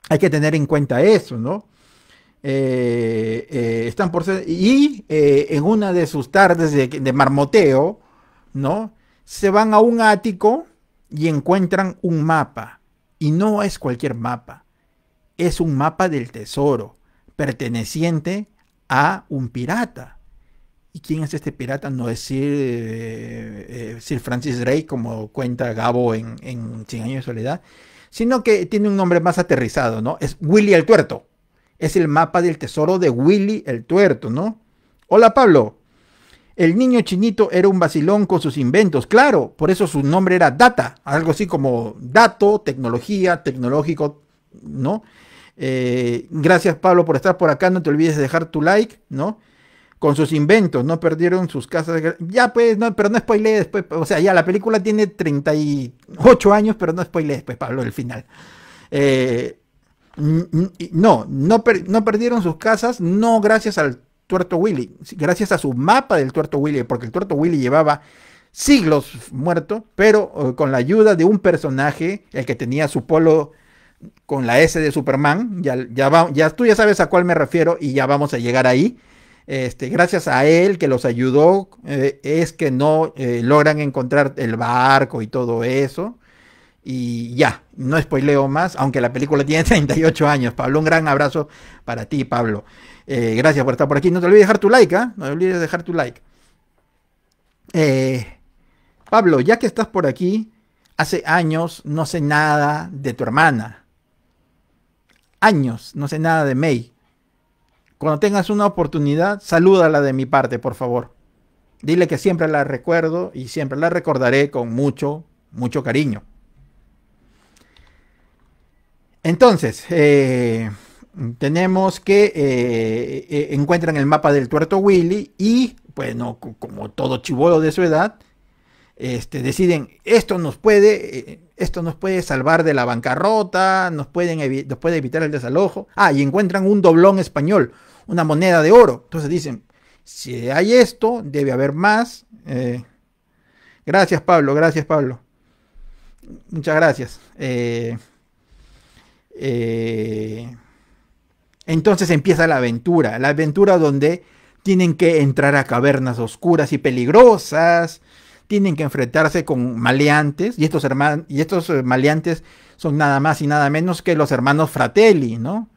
Hay que tener en cuenta eso, ¿no? Eh, eh, están por y eh, en una de sus tardes de, de marmoteo, ¿no? Se van a un ático y encuentran un mapa. Y no es cualquier mapa, es un mapa del tesoro perteneciente a un pirata. ¿Y quién es este pirata? No es eh, Sir, Francis Drake, como cuenta Gabo en, en Cien Años de Soledad, sino que tiene un nombre más aterrizado, ¿no? Es Willy el Tuerto. Es el mapa del tesoro de Willy el Tuerto, ¿no? Hola Pablo. El niño chinito era un vacilón con sus inventos, claro, por eso su nombre era Data, algo así como dato, tecnología, tecnológico, ¿no? Eh, gracias Pablo por estar por acá, no te olvides de dejar tu like, ¿no? Con sus inventos, no perdieron sus casas. Ya pues, no, pero no spoilé después. O sea, ya la película tiene 38 años, pero no spoilees después, Pablo, el final. Eh, no, no, no perdieron sus casas, no gracias al tuerto Willy, gracias a su mapa del tuerto Willy, porque el tuerto Willy llevaba siglos muerto, pero eh, con la ayuda de un personaje, el que tenía su polo con la S de Superman. Ya, ya, ya tú ya sabes a cuál me refiero y ya vamos a llegar ahí. Este, gracias a él que los ayudó, eh, es que no eh, logran encontrar el barco y todo eso. Y ya, no spoileo más, aunque la película tiene 38 años. Pablo, un gran abrazo para ti, Pablo. Eh, gracias por estar por aquí. No te olvides dejar tu like, ¿ah? No te olvides dejar tu like. Pablo, ya que estás por aquí, hace años no sé nada de tu hermana años, no sé nada de May. Cuando tengas una oportunidad, salúdala de mi parte, por favor. Dile que siempre la recuerdo y siempre la recordaré con mucho, mucho cariño. Entonces, eh, tenemos que eh, e-, encuentran el mapa del tuerto Willy y, bueno, como todo chivolo de su edad, este, deciden esto nos puede, eh, esto nos puede salvar de la bancarrota, nos, pueden puede evitar el desalojo. Ah, y encuentran un doblón español, una moneda de oro. Entonces dicen, si hay esto, debe haber más. Eh, gracias Pablo, gracias Pablo. Muchas gracias. Eh, entonces empieza la aventura, la aventura donde tienen que entrar a cavernas oscuras y peligrosas, tienen que enfrentarse con maleantes, y estos, y estos eh, maleantes son nada más y nada menos que los hermanos Fratelli, ¿no?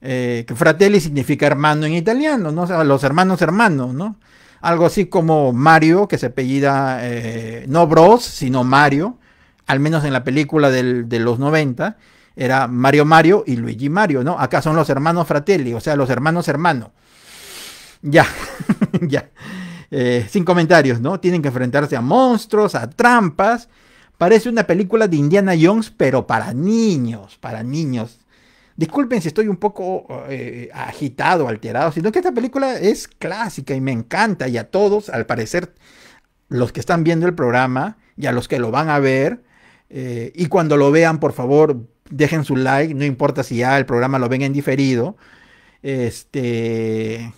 Eh, que Fratelli significa hermano en italiano, ¿no? los hermanos hermanos, ¿no? Algo así como Mario, que se apellida eh, no Bros, sino Mario, al menos en la película de los 90, era Mario Mario y Luigi Mario, ¿no? Acá son los hermanos Fratelli, o sea, los hermanos hermano. Ya, ya. Eh, sin comentarios, ¿no? Tienen que enfrentarse a monstruos, a trampas. Parece una película de Indiana Jones, pero para niños, para niños. Disculpen si estoy un poco eh, agitado, alterado, sino que esta película es clásica y me encanta y a todos, al parecer, los que están viendo el programa y a los que lo van a ver, eh, y cuando lo vean, por favor, dejen su like, no importa si ya el programa lo ven en diferido. Este,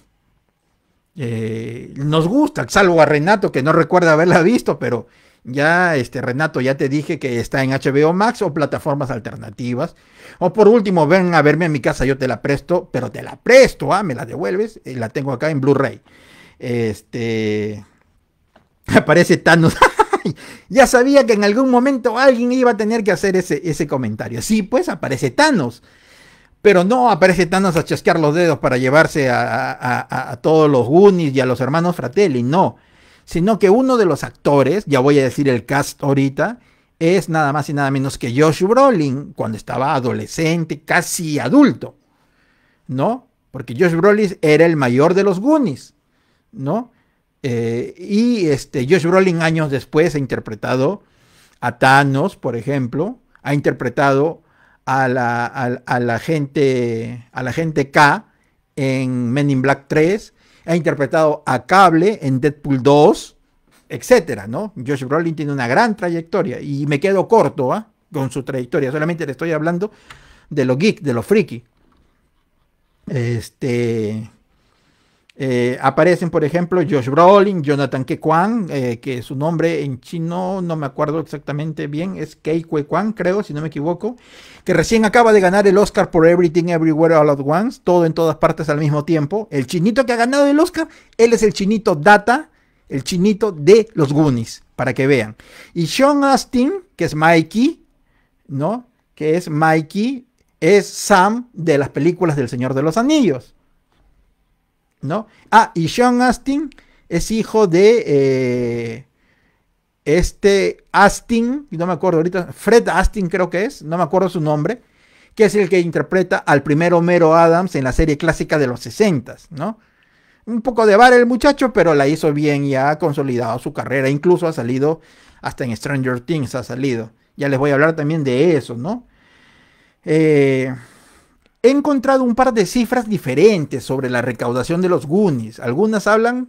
eh, nos gusta, salvo a Renato que no recuerda haberla visto, pero ya, este, Renato, ya te dije que está en HBO Max o plataformas alternativas. O por último, ven a verme a mi casa, yo te la presto, pero te la presto, ¿ah? me la devuelves, y eh, la tengo acá en Blu-ray. Este. Aparece Thanos. ya sabía que en algún momento alguien iba a tener que hacer ese, ese comentario. Sí, pues aparece Thanos. Pero no aparece Thanos a chasquear los dedos para llevarse a, todos los Goonies y a los hermanos Fratelli, no. Sino que uno de los actores, ya voy a decir el cast ahorita, es nada más y nada menos que Josh Brolin, cuando estaba adolescente, casi adulto, ¿no? Porque Josh Brolin era el mayor de los Goonies, ¿no? Eh, y este, Josh Brolin años después ha interpretado a Thanos, por ejemplo, ha interpretado a la, gente, a la gente K en Men in Black 3, ha interpretado a Cable en Deadpool 2, etcétera, ¿no? Josh Brolin tiene una gran trayectoria y me quedo corto ¿ah? con su trayectoria, solamente le estoy hablando de lo geek, de lo friki. Este, eh, aparecen, por ejemplo, Josh Brolin, Jonathan Kekwan, eh, que su nombre en chino no me acuerdo exactamente bien, es Kei Kwan, creo, si no me equivoco, que recién acaba de ganar el Oscar por Everything Everywhere All at Once, todo en todas partes al mismo tiempo. El chinito que ha ganado el Oscar, él es el chinito Data, el chinito de los Goonies, para que vean. Y Sean Astin, que es Mikey, ¿no? Que es Mikey, es Sam de las películas del Señor de los Anillos. ¿no? Ah, y Sean Astin es hijo de eh, este Astin, no me acuerdo ahorita, Fred Astin creo que es, no me acuerdo su nombre, que es el que interpreta al primer Homero Adams en la serie clásica de los 60, ¿no? Un poco de bar el muchacho, pero la hizo bien y ha consolidado su carrera, incluso ha salido hasta en Stranger Things, ha salido. Ya les voy a hablar también de eso, ¿no? Eh, He encontrado un par de cifras diferentes sobre la recaudación de los Goonies. Algunas hablan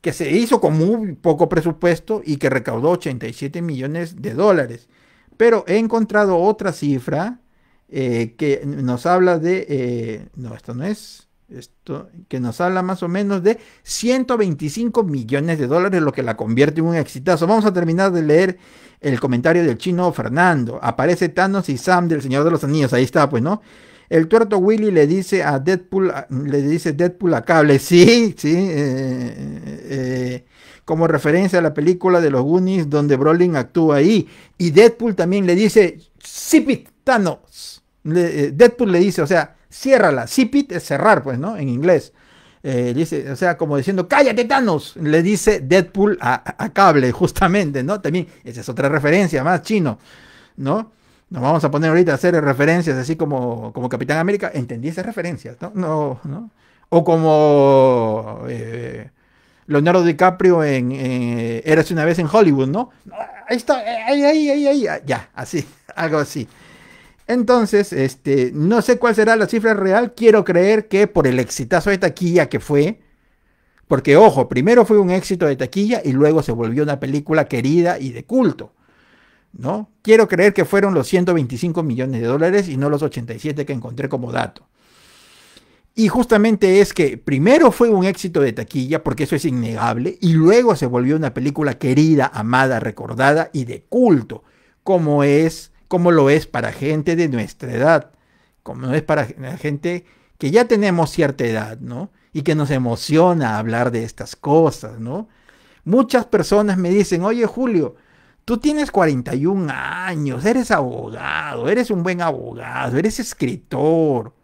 que se hizo con muy poco presupuesto y que recaudó 87 millones de dólares. Pero he encontrado otra cifra eh, que nos habla de... Eh, no, esto no es. Esto, que nos habla más o menos de 125 millones de dólares, lo que la convierte en un exitazo. Vamos a terminar de leer el comentario del chino Fernando. Aparece Thanos y Sam del Señor de los Anillos. Ahí está, pues, ¿no? El tuerto Willy le dice a Deadpool, le dice Deadpool a cable, sí, sí, eh, eh, eh, como referencia a la película de los Goonies donde Brolin actúa ahí. Y Deadpool también le dice, Zipit, Thanos. Deadpool le dice, o sea, ciérrala. Zipit es cerrar, pues, ¿no? En inglés. dice, o sea, como diciendo, cállate Thanos, le dice Deadpool a, a, Cable, justamente, ¿no? También, esa es otra referencia más chino, ¿no? nos vamos a poner ahorita a hacer referencias así como, como Capitán América, entendí esas referencias, ¿no? no, no. O como eh, Leonardo DiCaprio en eh, una vez en Hollywood, ¿no? Ahí está, ahí, ahí, ahí, ahí, ah, ya, así, algo así. Entonces, este, no sé cuál será la cifra real, quiero creer que por el exitazo de taquilla que fue, porque ojo, primero fue un éxito de taquilla y luego se volvió una película querida y de culto. ¿no? Quiero creer que fueron los 125 millones de dólares y no los 87 que encontré como dato. Y justamente es que primero fue un éxito de taquilla, porque eso es innegable, y luego se volvió una película querida, amada, recordada y de culto, como es, como lo es para gente de nuestra edad, como es para gente que ya tenemos cierta edad, Y que nos emociona hablar de estas cosas, ¿no? Muchas personas me dicen, oye Julio, Tú tienes 41 años, eres abogado, eres un buen abogado, eres escritor,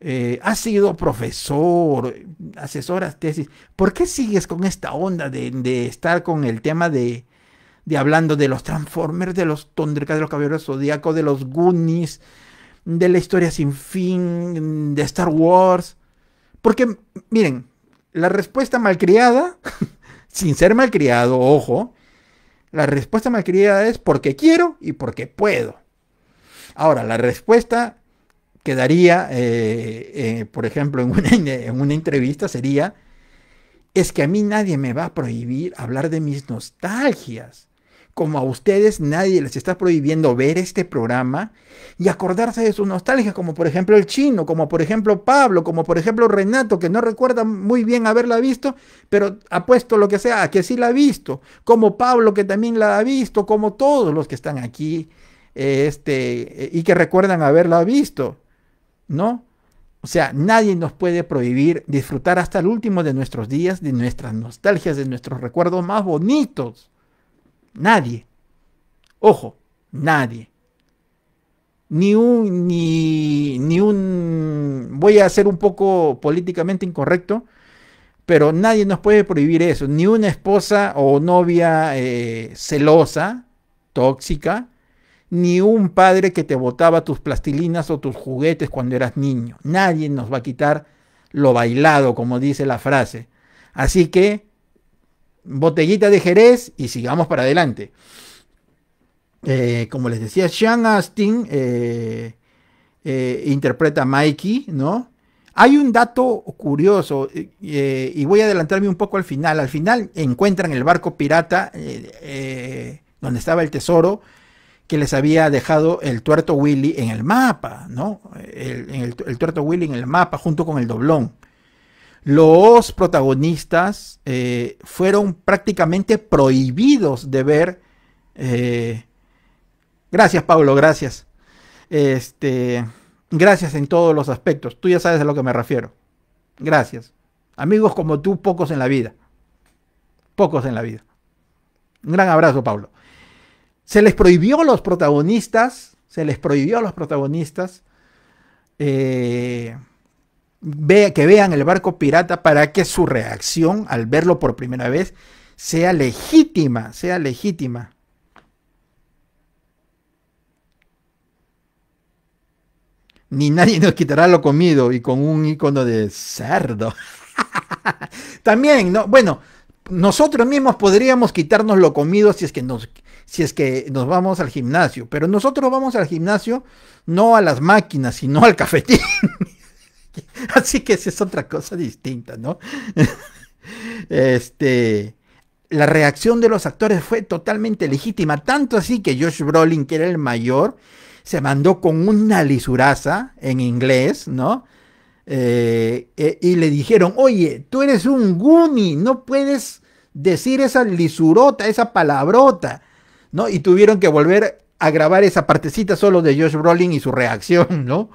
eh, has sido profesor, asesoras tesis. ¿Por qué sigues con esta onda de, estar con el tema de, de, hablando de los Transformers, de los Thundercats, de los Caballeros Zodíacos, de los Goonies, de la historia sin fin, de Star Wars? Porque, miren, la respuesta malcriada, sin ser malcriado, ojo, la respuesta malcriada es porque quiero y porque puedo. Ahora, la respuesta que daría, eh, eh, por ejemplo, en una, en una entrevista sería, es que a mí nadie me va a prohibir hablar de mis nostalgias como a ustedes nadie les está prohibiendo ver este programa y acordarse de su nostalgia, como por ejemplo el chino, como por ejemplo Pablo, como por ejemplo Renato, que no recuerda muy bien haberla visto, pero apuesto lo que sea, a que sí la ha visto, como Pablo que también la ha visto, como todos los que están aquí este, y que recuerdan haberla visto, ¿no? O sea, nadie nos puede prohibir disfrutar hasta el último de nuestros días, de nuestras nostalgias, de nuestros recuerdos más bonitos. Nadie. Ojo, nadie. Ni un, ni, ni un, voy a ser un poco políticamente incorrecto, pero nadie nos puede prohibir eso. Ni una esposa o novia eh, celosa, tóxica, ni un padre que te botaba tus plastilinas o tus juguetes cuando eras niño. Nadie nos va a quitar lo bailado, como dice la frase. Así que botellita de Jerez y sigamos para adelante. Eh, como les decía, Sean Astin eh, eh, interpreta a Mikey, ¿no? Hay un dato curioso y voy a adelantarme un poco al final. Al final encuentran el barco pirata donde estaba el tesoro que les había dejado el tuerto Willy en el mapa, ¿no? El, el tuerto Willy en el mapa junto con el doblón. Los protagonistas eh, fueron prácticamente prohibidos de ver. Eh, gracias, Pablo, gracias. Este, gracias en todos los aspectos. Tú ya sabes a lo que me refiero. Gracias. Amigos como tú, pocos en la vida. Pocos en la vida. Un gran abrazo, Pablo. Se les prohibió a los protagonistas, se les prohibió a los protagonistas eh, que vean el barco pirata para que su reacción al verlo por primera vez sea legítima, sea legítima. Ni nadie nos quitará lo comido y con un icono de cerdo. También, no, bueno, nosotros mismos podríamos quitarnos lo comido si es que nos si es que nos vamos al gimnasio, pero nosotros vamos al gimnasio no a las máquinas, sino al cafetín. Así que esa es otra cosa distinta, ¿no? este, la reacción de los actores fue totalmente legítima, tanto así que Josh Brolin, que era el mayor, se mandó con una lisuraza en inglés, ¿no? Eh, eh, y le dijeron, oye, tú eres un Goonie, no puedes decir esa lisurota, esa palabrota, ¿no? Y tuvieron que volver a grabar esa partecita solo de Josh Brolin y su reacción, ¿no?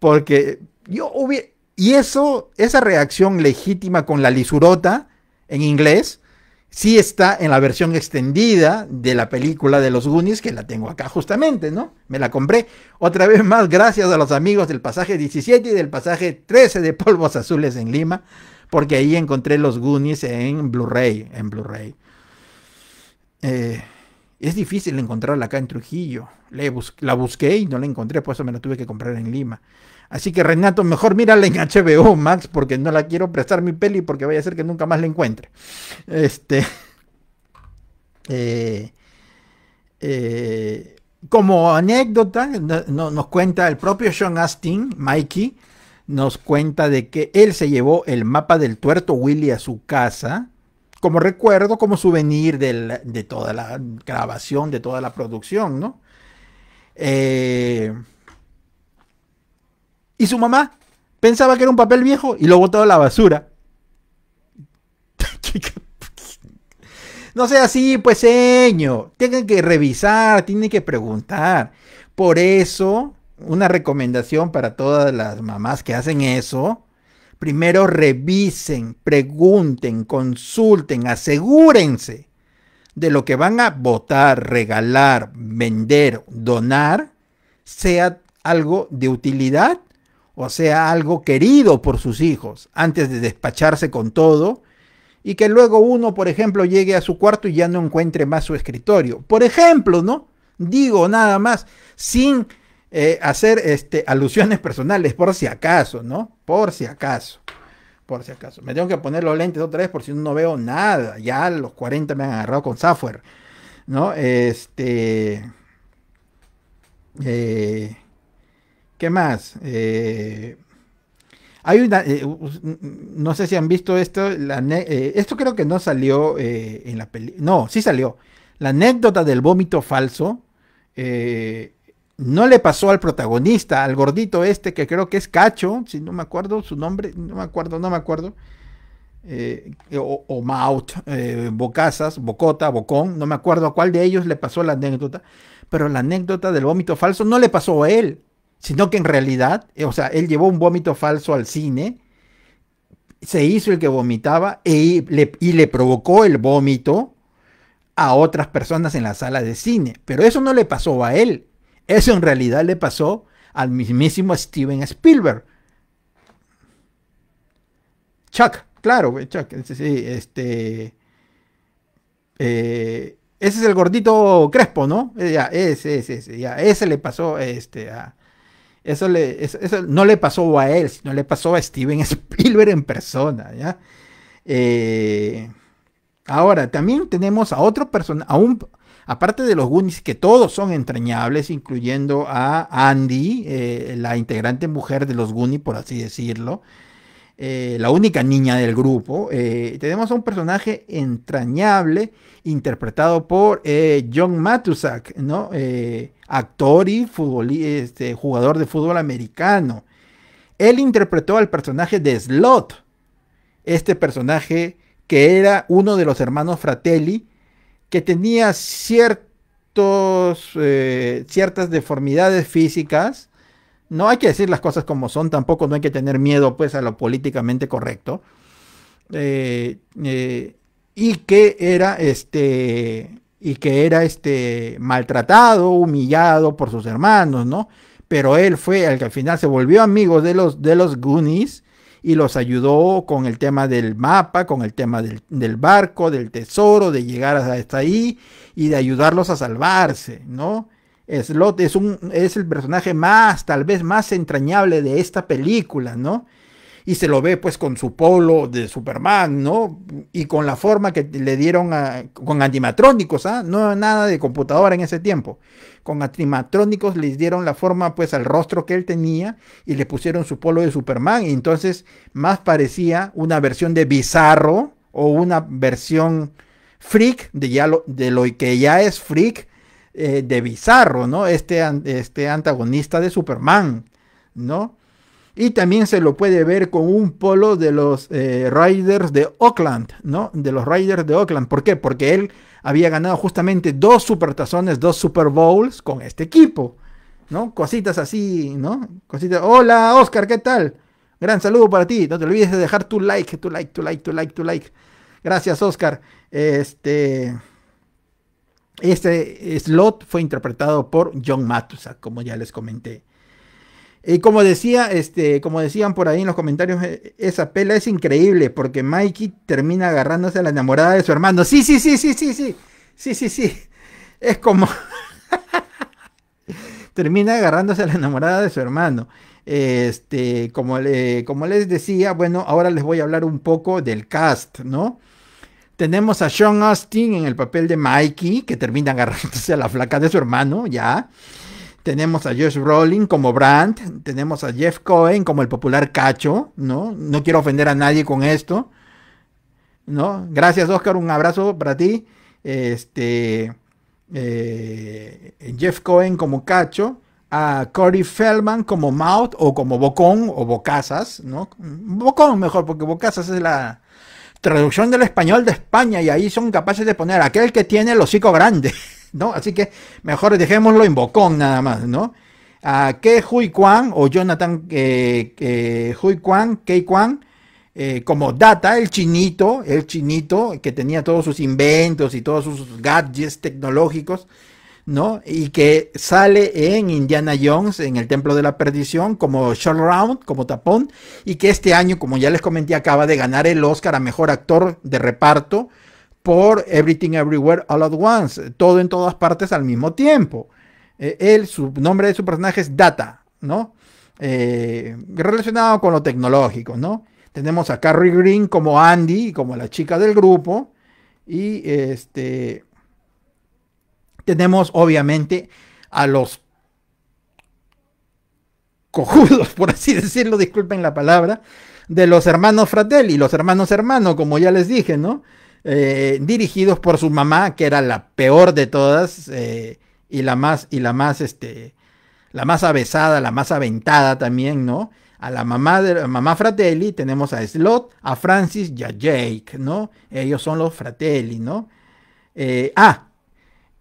Porque y eso, esa reacción legítima con la lisurota en inglés, sí está en la versión extendida de la película de los Goonies, que la tengo acá justamente, ¿no? Me la compré. Otra vez más, gracias a los amigos del pasaje 17 y del pasaje 13 de Polvos Azules en Lima, porque ahí encontré los Goonies en Blu-ray, en Blu-ray. Eh, es difícil encontrarla acá en Trujillo. la busqué y no la encontré, por eso me la tuve que comprar en Lima. Así que Renato, mejor mírala en HBO Max porque no la quiero prestar mi peli porque vaya a ser que nunca más la encuentre. Este. Eh, eh, como anécdota, nos cuenta el propio Sean Astin, Mikey, nos cuenta de que él se llevó el mapa del tuerto Willy a su casa como recuerdo, como souvenir de toda la grabación, de toda la producción, ¿no? Eh, y su mamá pensaba que era un papel viejo y lo botó a la basura. no sea así, pues señor. Tienen que revisar, tienen que preguntar. Por eso, una recomendación para todas las mamás que hacen eso. Primero revisen, pregunten, consulten, asegúrense de lo que van a votar, regalar, vender, donar, sea algo de utilidad o sea, algo querido por sus hijos, antes de despacharse con todo, y que luego uno, por ejemplo, llegue a su cuarto y ya no encuentre más su escritorio. Por ejemplo, ¿no? Digo nada más, sin eh, hacer este, alusiones personales, por si acaso, ¿no? Por si acaso, por si acaso. Me tengo que poner los lentes otra vez por si no, veo nada. Ya los 40 me han agarrado con software, ¿no? Este... Eh, ¿Qué más? Eh, hay una, eh, no sé si han visto esto, eh, esto creo que no salió en la película, no, sí salió. La anécdota del vómito falso no le pasó al protagonista, al gordito este que creo que es Cacho, si no me acuerdo su nombre, no me acuerdo, no me acuerdo. o, Maut, Bocasas, Bocota, Bocón, no me acuerdo a cuál de ellos le pasó la anécdota, pero la anécdota del vómito falso no le pasó a él, sino que en realidad, eh, o sea, él llevó un vómito falso al cine, se hizo el que vomitaba e y le provocó el vómito a otras personas en la sala de cine. Pero eso no le pasó a él, eso en realidad le pasó al mismísimo Steven Spielberg. Chuck, claro, Chuck, sí, este... Eh, ese es el gordito Crespo, ¿no? Eh, ese, ya, ese le pasó este, a, eso, le, eso, no le pasó a él, sino le pasó a Steven Spielberg en persona, eh, ahora, también tenemos a otro persona, aparte de los Goonies, que todos son entrañables, incluyendo a Andy, eh, la integrante mujer de los Goonies, por así decirlo, eh, la única niña del grupo, eh, tenemos a un personaje entrañable interpretado por eh, John Matusak, actor y este, jugador de fútbol americano. Él interpretó al personaje de Slot, este personaje que era uno de los hermanos Fratelli, que tenía ciertos, ciertas deformidades físicas no hay que decir las cosas como son, tampoco no hay que tener miedo pues a lo políticamente correcto. Eh, eh, y que era este y que era este maltratado, humillado por sus hermanos, ¿no? Pero él fue el que al final se volvió amigo de los de los Goonies y los ayudó con el tema del mapa, con el tema del, del, barco, del tesoro, de llegar hasta ahí y de ayudarlos a salvarse, ¿no? Slot es, un, es el personaje más, tal vez más entrañable de esta película, ¿no? Y se lo ve pues con su polo de Superman, ¿no? Y con la forma que le dieron con animatrónicos, ¿ah? No nada de computadora en ese tiempo. Con animatrónicos les dieron la forma pues al rostro que él tenía y le pusieron su polo de Superman. Y entonces más parecía una versión de Bizarro o una versión freak de, de lo que ya es freak eh, de bizarro, ¿no? Este, este antagonista de Superman, ¿no? Y también se lo puede ver con un polo de los eh, Riders de Oakland, ¿no? De los Riders de Oakland. ¿Por qué? Porque él había ganado justamente dos supertazones, dos Super Bowls con este equipo, ¿no? Cositas así, ¿no? Cositas. Hola, Oscar, ¿qué tal? Gran saludo para ti. No te olvides de dejar tu like, tu like, tu like, tu like, tu like. Gracias, Oscar. Este. Este slot fue interpretado por John Matusa, como ya les comenté. Y como decía, este, como decían por ahí en los comentarios, e, esa pela es increíble porque Mikey termina agarrándose a la enamorada de su hermano. Sí, sí, sí, sí, sí, sí. Sí, sí, sí. Es como termina agarrándose a la enamorada de su hermano. Este, como, le, como les decía, bueno, ahora les voy a hablar un poco del cast, ¿no? Tenemos a Sean Austin en el papel de Mikey, que termina agarrándose a la flaca de su hermano, ya. Tenemos a Josh Rowling como Brand, Tenemos a Jeff Cohen como el popular Cacho, ¿no? No quiero ofender a nadie con esto, ¿no? Gracias, Oscar, un abrazo para ti. Este. Eh, Jeff Cohen como Cacho. A Corey Feldman como Mouth o como Bocón o Bocazas, ¿no? Bocón mejor, porque Bocazas es la, traducción del español de España y ahí son capaces de poner aquel que tiene el hocico grande, ¿no? Así que mejor dejémoslo en bocón nada más, ¿no? A que Hui o Jonathan eh, eh, Hui Kwan, eh, como data, el chinito, el chinito que tenía todos sus inventos y todos sus gadgets tecnológicos, ¿no? Y que sale en Indiana Jones, en el Templo de la Perdición, como short round, como tapón, y que este año, como ya les comenté, acaba de ganar el Oscar a Mejor Actor de Reparto por Everything Everywhere All at Once, todo en todas partes al mismo tiempo. el su nombre de su personaje es Data, ¿no? Eh, relacionado con lo tecnológico, ¿no? Tenemos a Carrie Green como Andy, como la chica del grupo, y este tenemos obviamente a los cojudos, por así decirlo, disculpen la palabra, de los hermanos Fratelli, los hermanos hermanos, como ya les dije, ¿no? Eh, dirigidos por su mamá, que era la peor de todas, eh, y la más, y la más, este, la más avesada, la más aventada también, ¿no? A la mamá de la mamá Fratelli tenemos a Slot, a Francis y a Jake, ¿no? Ellos son los Fratelli, ¿no? Eh, ah,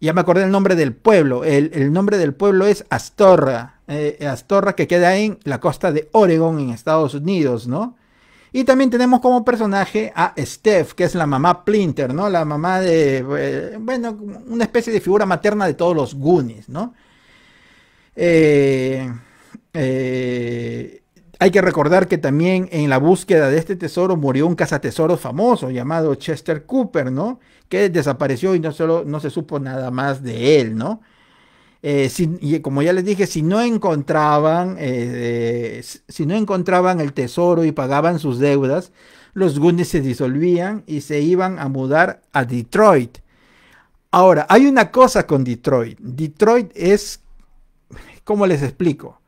ya me acordé el nombre del pueblo, el, nombre del pueblo es Astorra, eh, Astorra que queda en la costa de Oregon en Estados Unidos, ¿no? Y también tenemos como personaje a Steph, que es la mamá Plinter, ¿no? La mamá de, eh, bueno, una especie de figura materna de todos los Goonies, ¿no? Eh, hay que recordar que también en la búsqueda de este tesoro murió un cazatesoro famoso llamado Chester Cooper, ¿no? que desapareció y no, no se supo nada más de él, ¿no? Eh, y como ya les dije, si no encontraban, eh, eh, si no encontraban el tesoro y pagaban sus deudas, los Goonies se disolvían y se iban a mudar a Detroit. Ahora, hay una cosa con Detroit. Detroit es, ¿cómo les explico?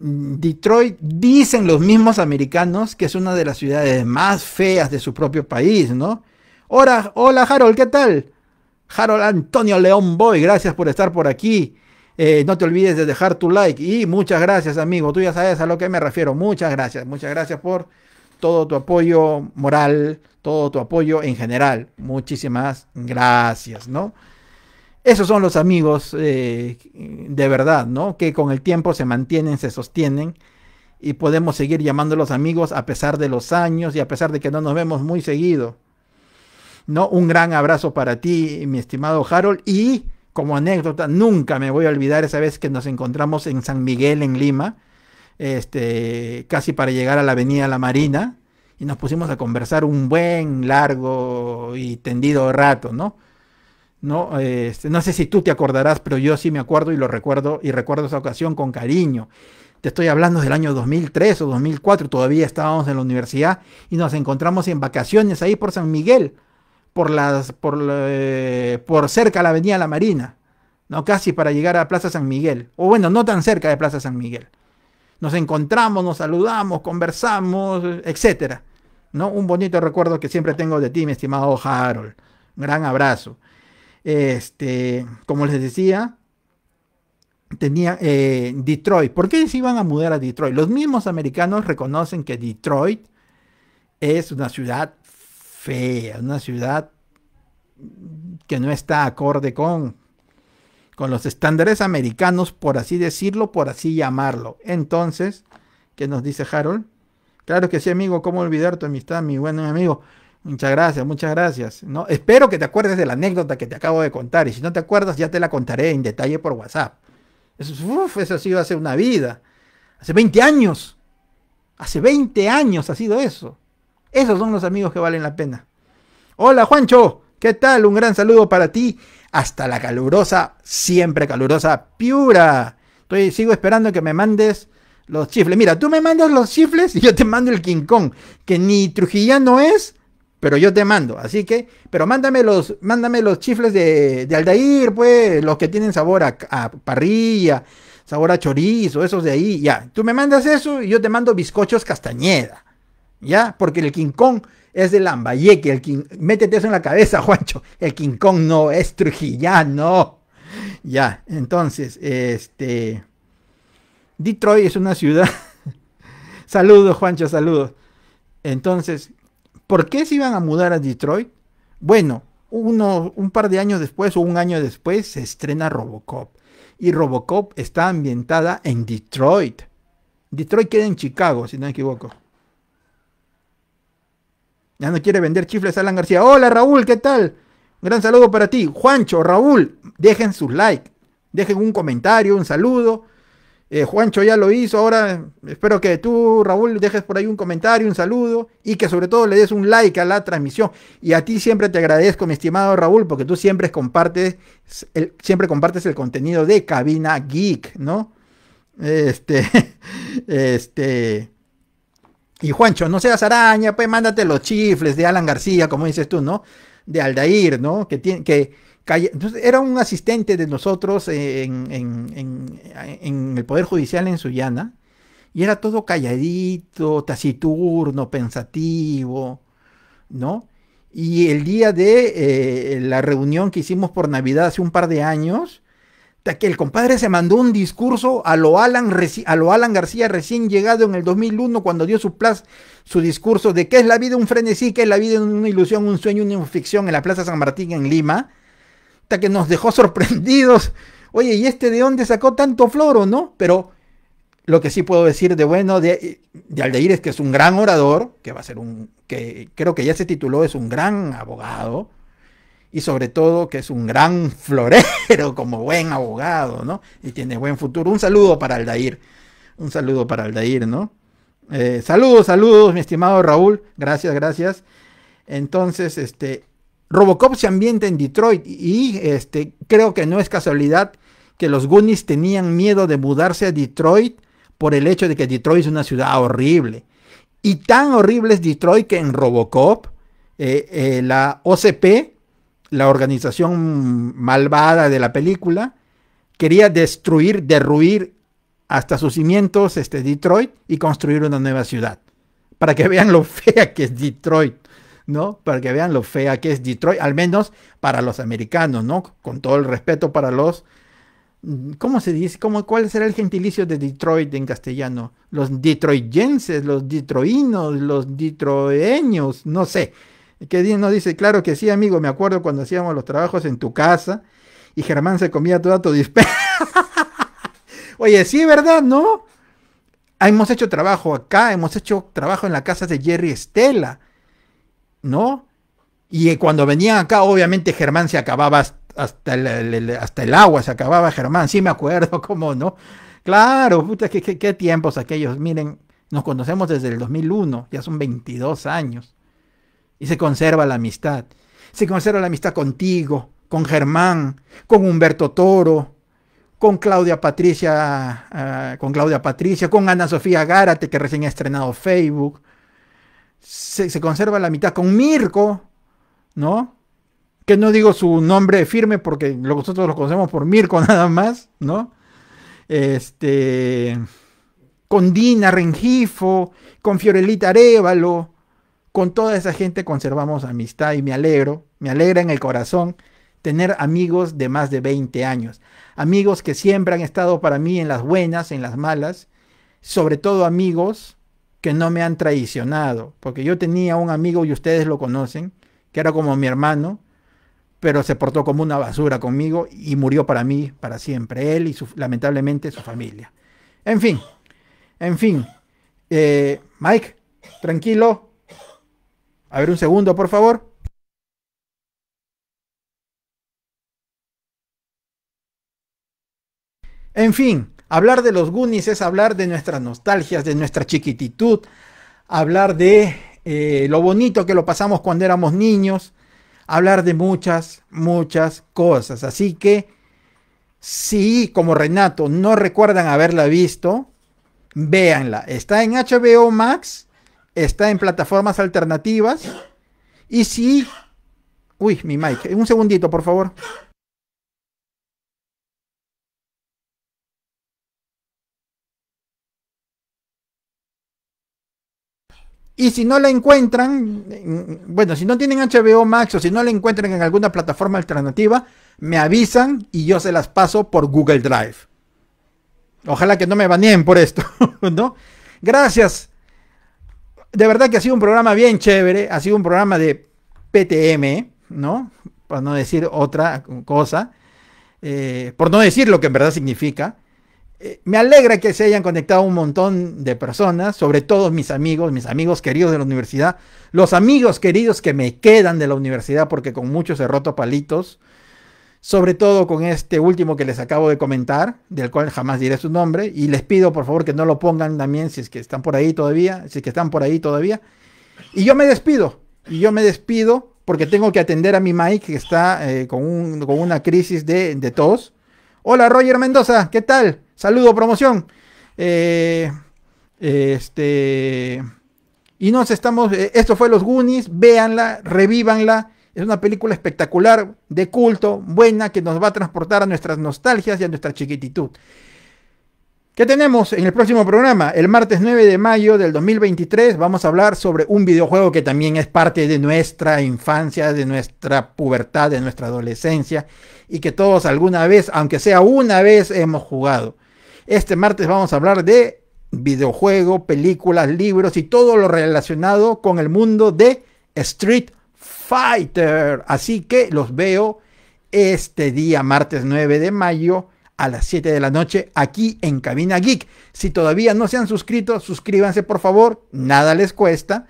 Detroit dicen los mismos americanos que es una de las ciudades más feas de su propio país, ¿no? Hola, hola Harold, ¿qué tal? Harold Antonio León Boy, gracias por estar por aquí. Eh, no te olvides de dejar tu like y muchas gracias amigo, tú ya sabes a lo que me refiero. Muchas gracias, muchas gracias por todo tu apoyo moral, todo tu apoyo en general. Muchísimas gracias, ¿no? Esos son los amigos eh, de verdad, ¿no? Que con el tiempo se mantienen, se sostienen y podemos seguir llamándolos amigos a pesar de los años y a pesar de que no nos vemos muy seguido. ¿no? Un gran abrazo para ti, mi estimado Harold, y como anécdota, nunca me voy a olvidar esa vez que nos encontramos en San Miguel, en Lima, este, casi para llegar a la avenida La Marina, y nos pusimos a conversar un buen, largo y tendido rato, ¿no? No, este, no sé si tú te acordarás, pero yo sí me acuerdo y lo recuerdo, y recuerdo esa ocasión con cariño. Te estoy hablando del año 2003 o 2004, todavía estábamos en la universidad y nos encontramos en vacaciones ahí por San Miguel, por, las, por, eh, por cerca de la avenida La Marina, ¿no? casi para llegar a Plaza San Miguel, o bueno, no tan cerca de Plaza San Miguel. Nos encontramos, nos saludamos, conversamos, etcétera. ¿no? Un bonito recuerdo que siempre tengo de ti, mi estimado Harold. Gran abrazo. Este, como les decía, tenía eh, Detroit. ¿Por qué se iban a mudar a Detroit? Los mismos americanos reconocen que Detroit es una ciudad fea, una ciudad que no está acorde con, con los estándares americanos, por así decirlo, por así llamarlo. Entonces, ¿qué nos dice Harold? Claro que sí, amigo, ¿cómo olvidar tu amistad, mi buen amigo? Muchas gracias, muchas gracias. ¿no? Espero que te acuerdes de la anécdota que te acabo de contar y si no te acuerdas ya te la contaré en detalle por WhatsApp. Eso, eso ha sido hace una vida, hace 20 años. Hace 20 años ha sido eso. Esos son los amigos que valen la pena. Hola Juancho, ¿qué tal? Un gran saludo para ti. Hasta la calurosa, siempre calurosa Piura. Estoy, sigo esperando que me mandes los chifles. Mira, tú me mandas los chifles y yo te mando el King Kong, que ni trujillano es, pero yo te mando. Así que, pero mándame los, mándame los chifles de, Aldair, pues, los que tienen sabor a, a parrilla, sabor a chorizo, esos de ahí, ya. Tú me mandas eso y yo te mando bizcochos castañeda. ¿ya? Porque el King Kong es de Lambayeque, el métete eso en la cabeza, Juancho, el King Kong no es trujillano, ya, entonces, este, Detroit es una ciudad, saludos, Juancho, saludos, entonces, ¿por qué se iban a mudar a Detroit? Bueno, uno, un par de años después o un año después se estrena Robocop. Y Robocop está ambientada en Detroit. Detroit queda en Chicago, si no me equivoco. Ya no quiere vender chifles Alan García. Hola Raúl, ¿qué tal? Gran saludo para ti. Juancho, Raúl, dejen sus like. Dejen un comentario, un saludo. Eh, Juancho ya lo hizo. Ahora espero que tú, Raúl, dejes por ahí un comentario, un saludo. Y que sobre todo le des un like a la transmisión. Y a ti siempre te agradezco, mi estimado Raúl, porque tú siempre compartes el, siempre compartes el contenido de Cabina Geek, ¿no? Este, este. Y Juancho, no seas araña, pues mándate los chifles de Alan García, como dices tú, ¿no? De Aldair, ¿no? Que tiene que era un asistente de nosotros en, el Poder Judicial en Sullana, y era todo calladito, taciturno, pensativo, ¿no? Y el día de eh, la reunión que hicimos por Navidad hace un par de años, que el compadre se mandó un discurso a lo Alan, a García recién llegado en el 2001 cuando dio su, su discurso de qué es la vida un frenesí, qué es la vida una ilusión, un sueño, una ficción en la Plaza San Martín en Lima, hasta que nos dejó sorprendidos. Oye, ¿y este de dónde sacó tanto floro, no? Pero lo que sí puedo decir de bueno de, de Aldeir es que es un gran orador, que va a ser un, que creo que ya se tituló, es un gran abogado, y sobre todo que es un gran florero como buen abogado, ¿no? Y tiene buen futuro. Un saludo para Aldair. Un saludo para Aldair, ¿no? Eh, saludos, saludos, mi estimado Raúl. Gracias, gracias. Entonces, este, Robocop se ambienta en Detroit y este, creo que no es casualidad que los Goonies tenían miedo de mudarse a Detroit por el hecho de que Detroit es una ciudad horrible. Y tan horrible es Detroit que en Robocop, eh, eh, la OCP la organización malvada de la película, quería destruir, derruir hasta sus cimientos este, Detroit y construir una nueva ciudad. Para que vean lo fea que es Detroit, ¿no? Para que vean lo fea que es Detroit, al menos para los americanos, ¿no? Con todo el respeto para los... ¿Cómo se dice? ¿Cómo, ¿Cuál será el gentilicio de Detroit en castellano? Los Detroitenses, los detroinos, los detroeños, no sé que no dice, claro que sí, amigo, me acuerdo cuando hacíamos los trabajos en tu casa y Germán se comía toda tu dispensa. Oye, sí, ¿verdad? ¿No? Hemos hecho trabajo acá, hemos hecho trabajo en la casa de Jerry Estela, ¿no? Y cuando venían acá, obviamente Germán se acababa hasta el, hasta el agua, se acababa Germán, sí me acuerdo, ¿cómo no? Claro, puta, qué, qué tiempos aquellos, miren, nos conocemos desde el 2001, ya son 22 años y se conserva la amistad. Se conserva la amistad contigo, con Germán, con Humberto Toro, con Claudia Patricia, ah, con Claudia Patricia, con Ana Sofía Gárate, que recién ha estrenado Facebook. Se, conserva la amistad con Mirko, ¿no? Que no digo su nombre firme porque nosotros lo conocemos por Mirko nada más, ¿no? Este, con Dina Rengifo, con Fiorelita Arevalo, con toda esa gente conservamos amistad y me alegro, me alegra en el corazón tener amigos de más de 20 años, amigos que siempre han estado para mí en las buenas, en las malas, sobre todo amigos que no me han traicionado, porque yo tenía un amigo y ustedes lo conocen, que era como mi hermano, pero se portó como una basura conmigo y murió para mí para siempre, él y lamentablemente su familia. En fin, en fin, eh, Mike, tranquilo, a ver, un segundo, por favor. En fin, hablar de los Goonies es hablar de nuestras nostalgias, de nuestra chiquititud, hablar de eh, lo bonito que lo pasamos cuando éramos niños, hablar de muchas, muchas cosas. Así que, si como Renato no recuerdan haberla visto, véanla. Está en HBO Max Está en plataformas alternativas. Y si... Uy, mi mic. Un segundito, por favor. Y si no la encuentran, bueno, si no tienen HBO Max o si no la encuentran en alguna plataforma alternativa, me avisan y yo se las paso por Google Drive. Ojalá que no me baneen por esto, ¿no? Gracias de verdad que ha sido un programa bien chévere, ha sido un programa de PTM, ¿no? Para no decir otra cosa, eh, por no decir lo que en verdad significa. Eh, me alegra que se hayan conectado un montón de personas, sobre todo mis amigos, mis amigos queridos de la universidad, los amigos queridos que me quedan de la universidad, porque con muchos he roto palitos, sobre todo con este último que les acabo de comentar, del cual jamás diré su nombre, y les pido por favor que no lo pongan también si es que están por ahí todavía, si es que están por ahí todavía. Y yo me despido, y yo me despido porque tengo que atender a mi Mike que está eh, con, una crisis de, de, tos. Hola Roger Mendoza, ¿qué tal? Saludo, promoción. Eh, este... Y nos estamos, eh, esto fue Los Goonies, véanla, revívanla es una película espectacular, de culto, buena, que nos va a transportar a nuestras nostalgias y a nuestra chiquititud. ¿Qué tenemos en el próximo programa? El martes 9 de mayo del 2023 vamos a hablar sobre un videojuego que también es parte de nuestra infancia, de nuestra pubertad, de nuestra adolescencia y que todos alguna vez, aunque sea una vez, hemos jugado. Este martes vamos a hablar de videojuego, películas, libros y todo lo relacionado con el mundo de Street Fighter. Así que los veo este día, martes 9 de mayo, a las 7 de la noche, aquí en Cabina Geek. Si todavía no se han suscrito, suscríbanse por favor, nada les cuesta.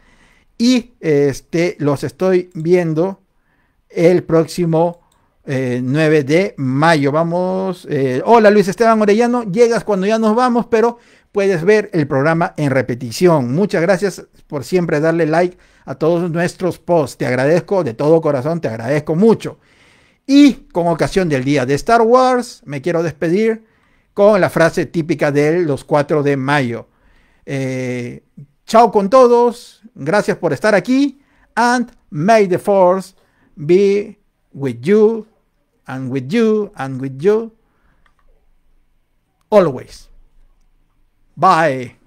Y este, los estoy viendo el próximo 9 eh, de mayo. Vamos. Eh, hola Luis Esteban Orellano, llegas cuando ya nos vamos, pero puedes ver el programa en repetición. Muchas gracias por siempre darle like a todos nuestros posts. Te agradezco de todo corazón, te agradezco mucho. Y con ocasión del día de Star Wars, me quiero despedir con la frase típica de los 4 de mayo. Eh, chao con todos, gracias por estar aquí, and may the force be with you, and with you, and with you, always. Bye.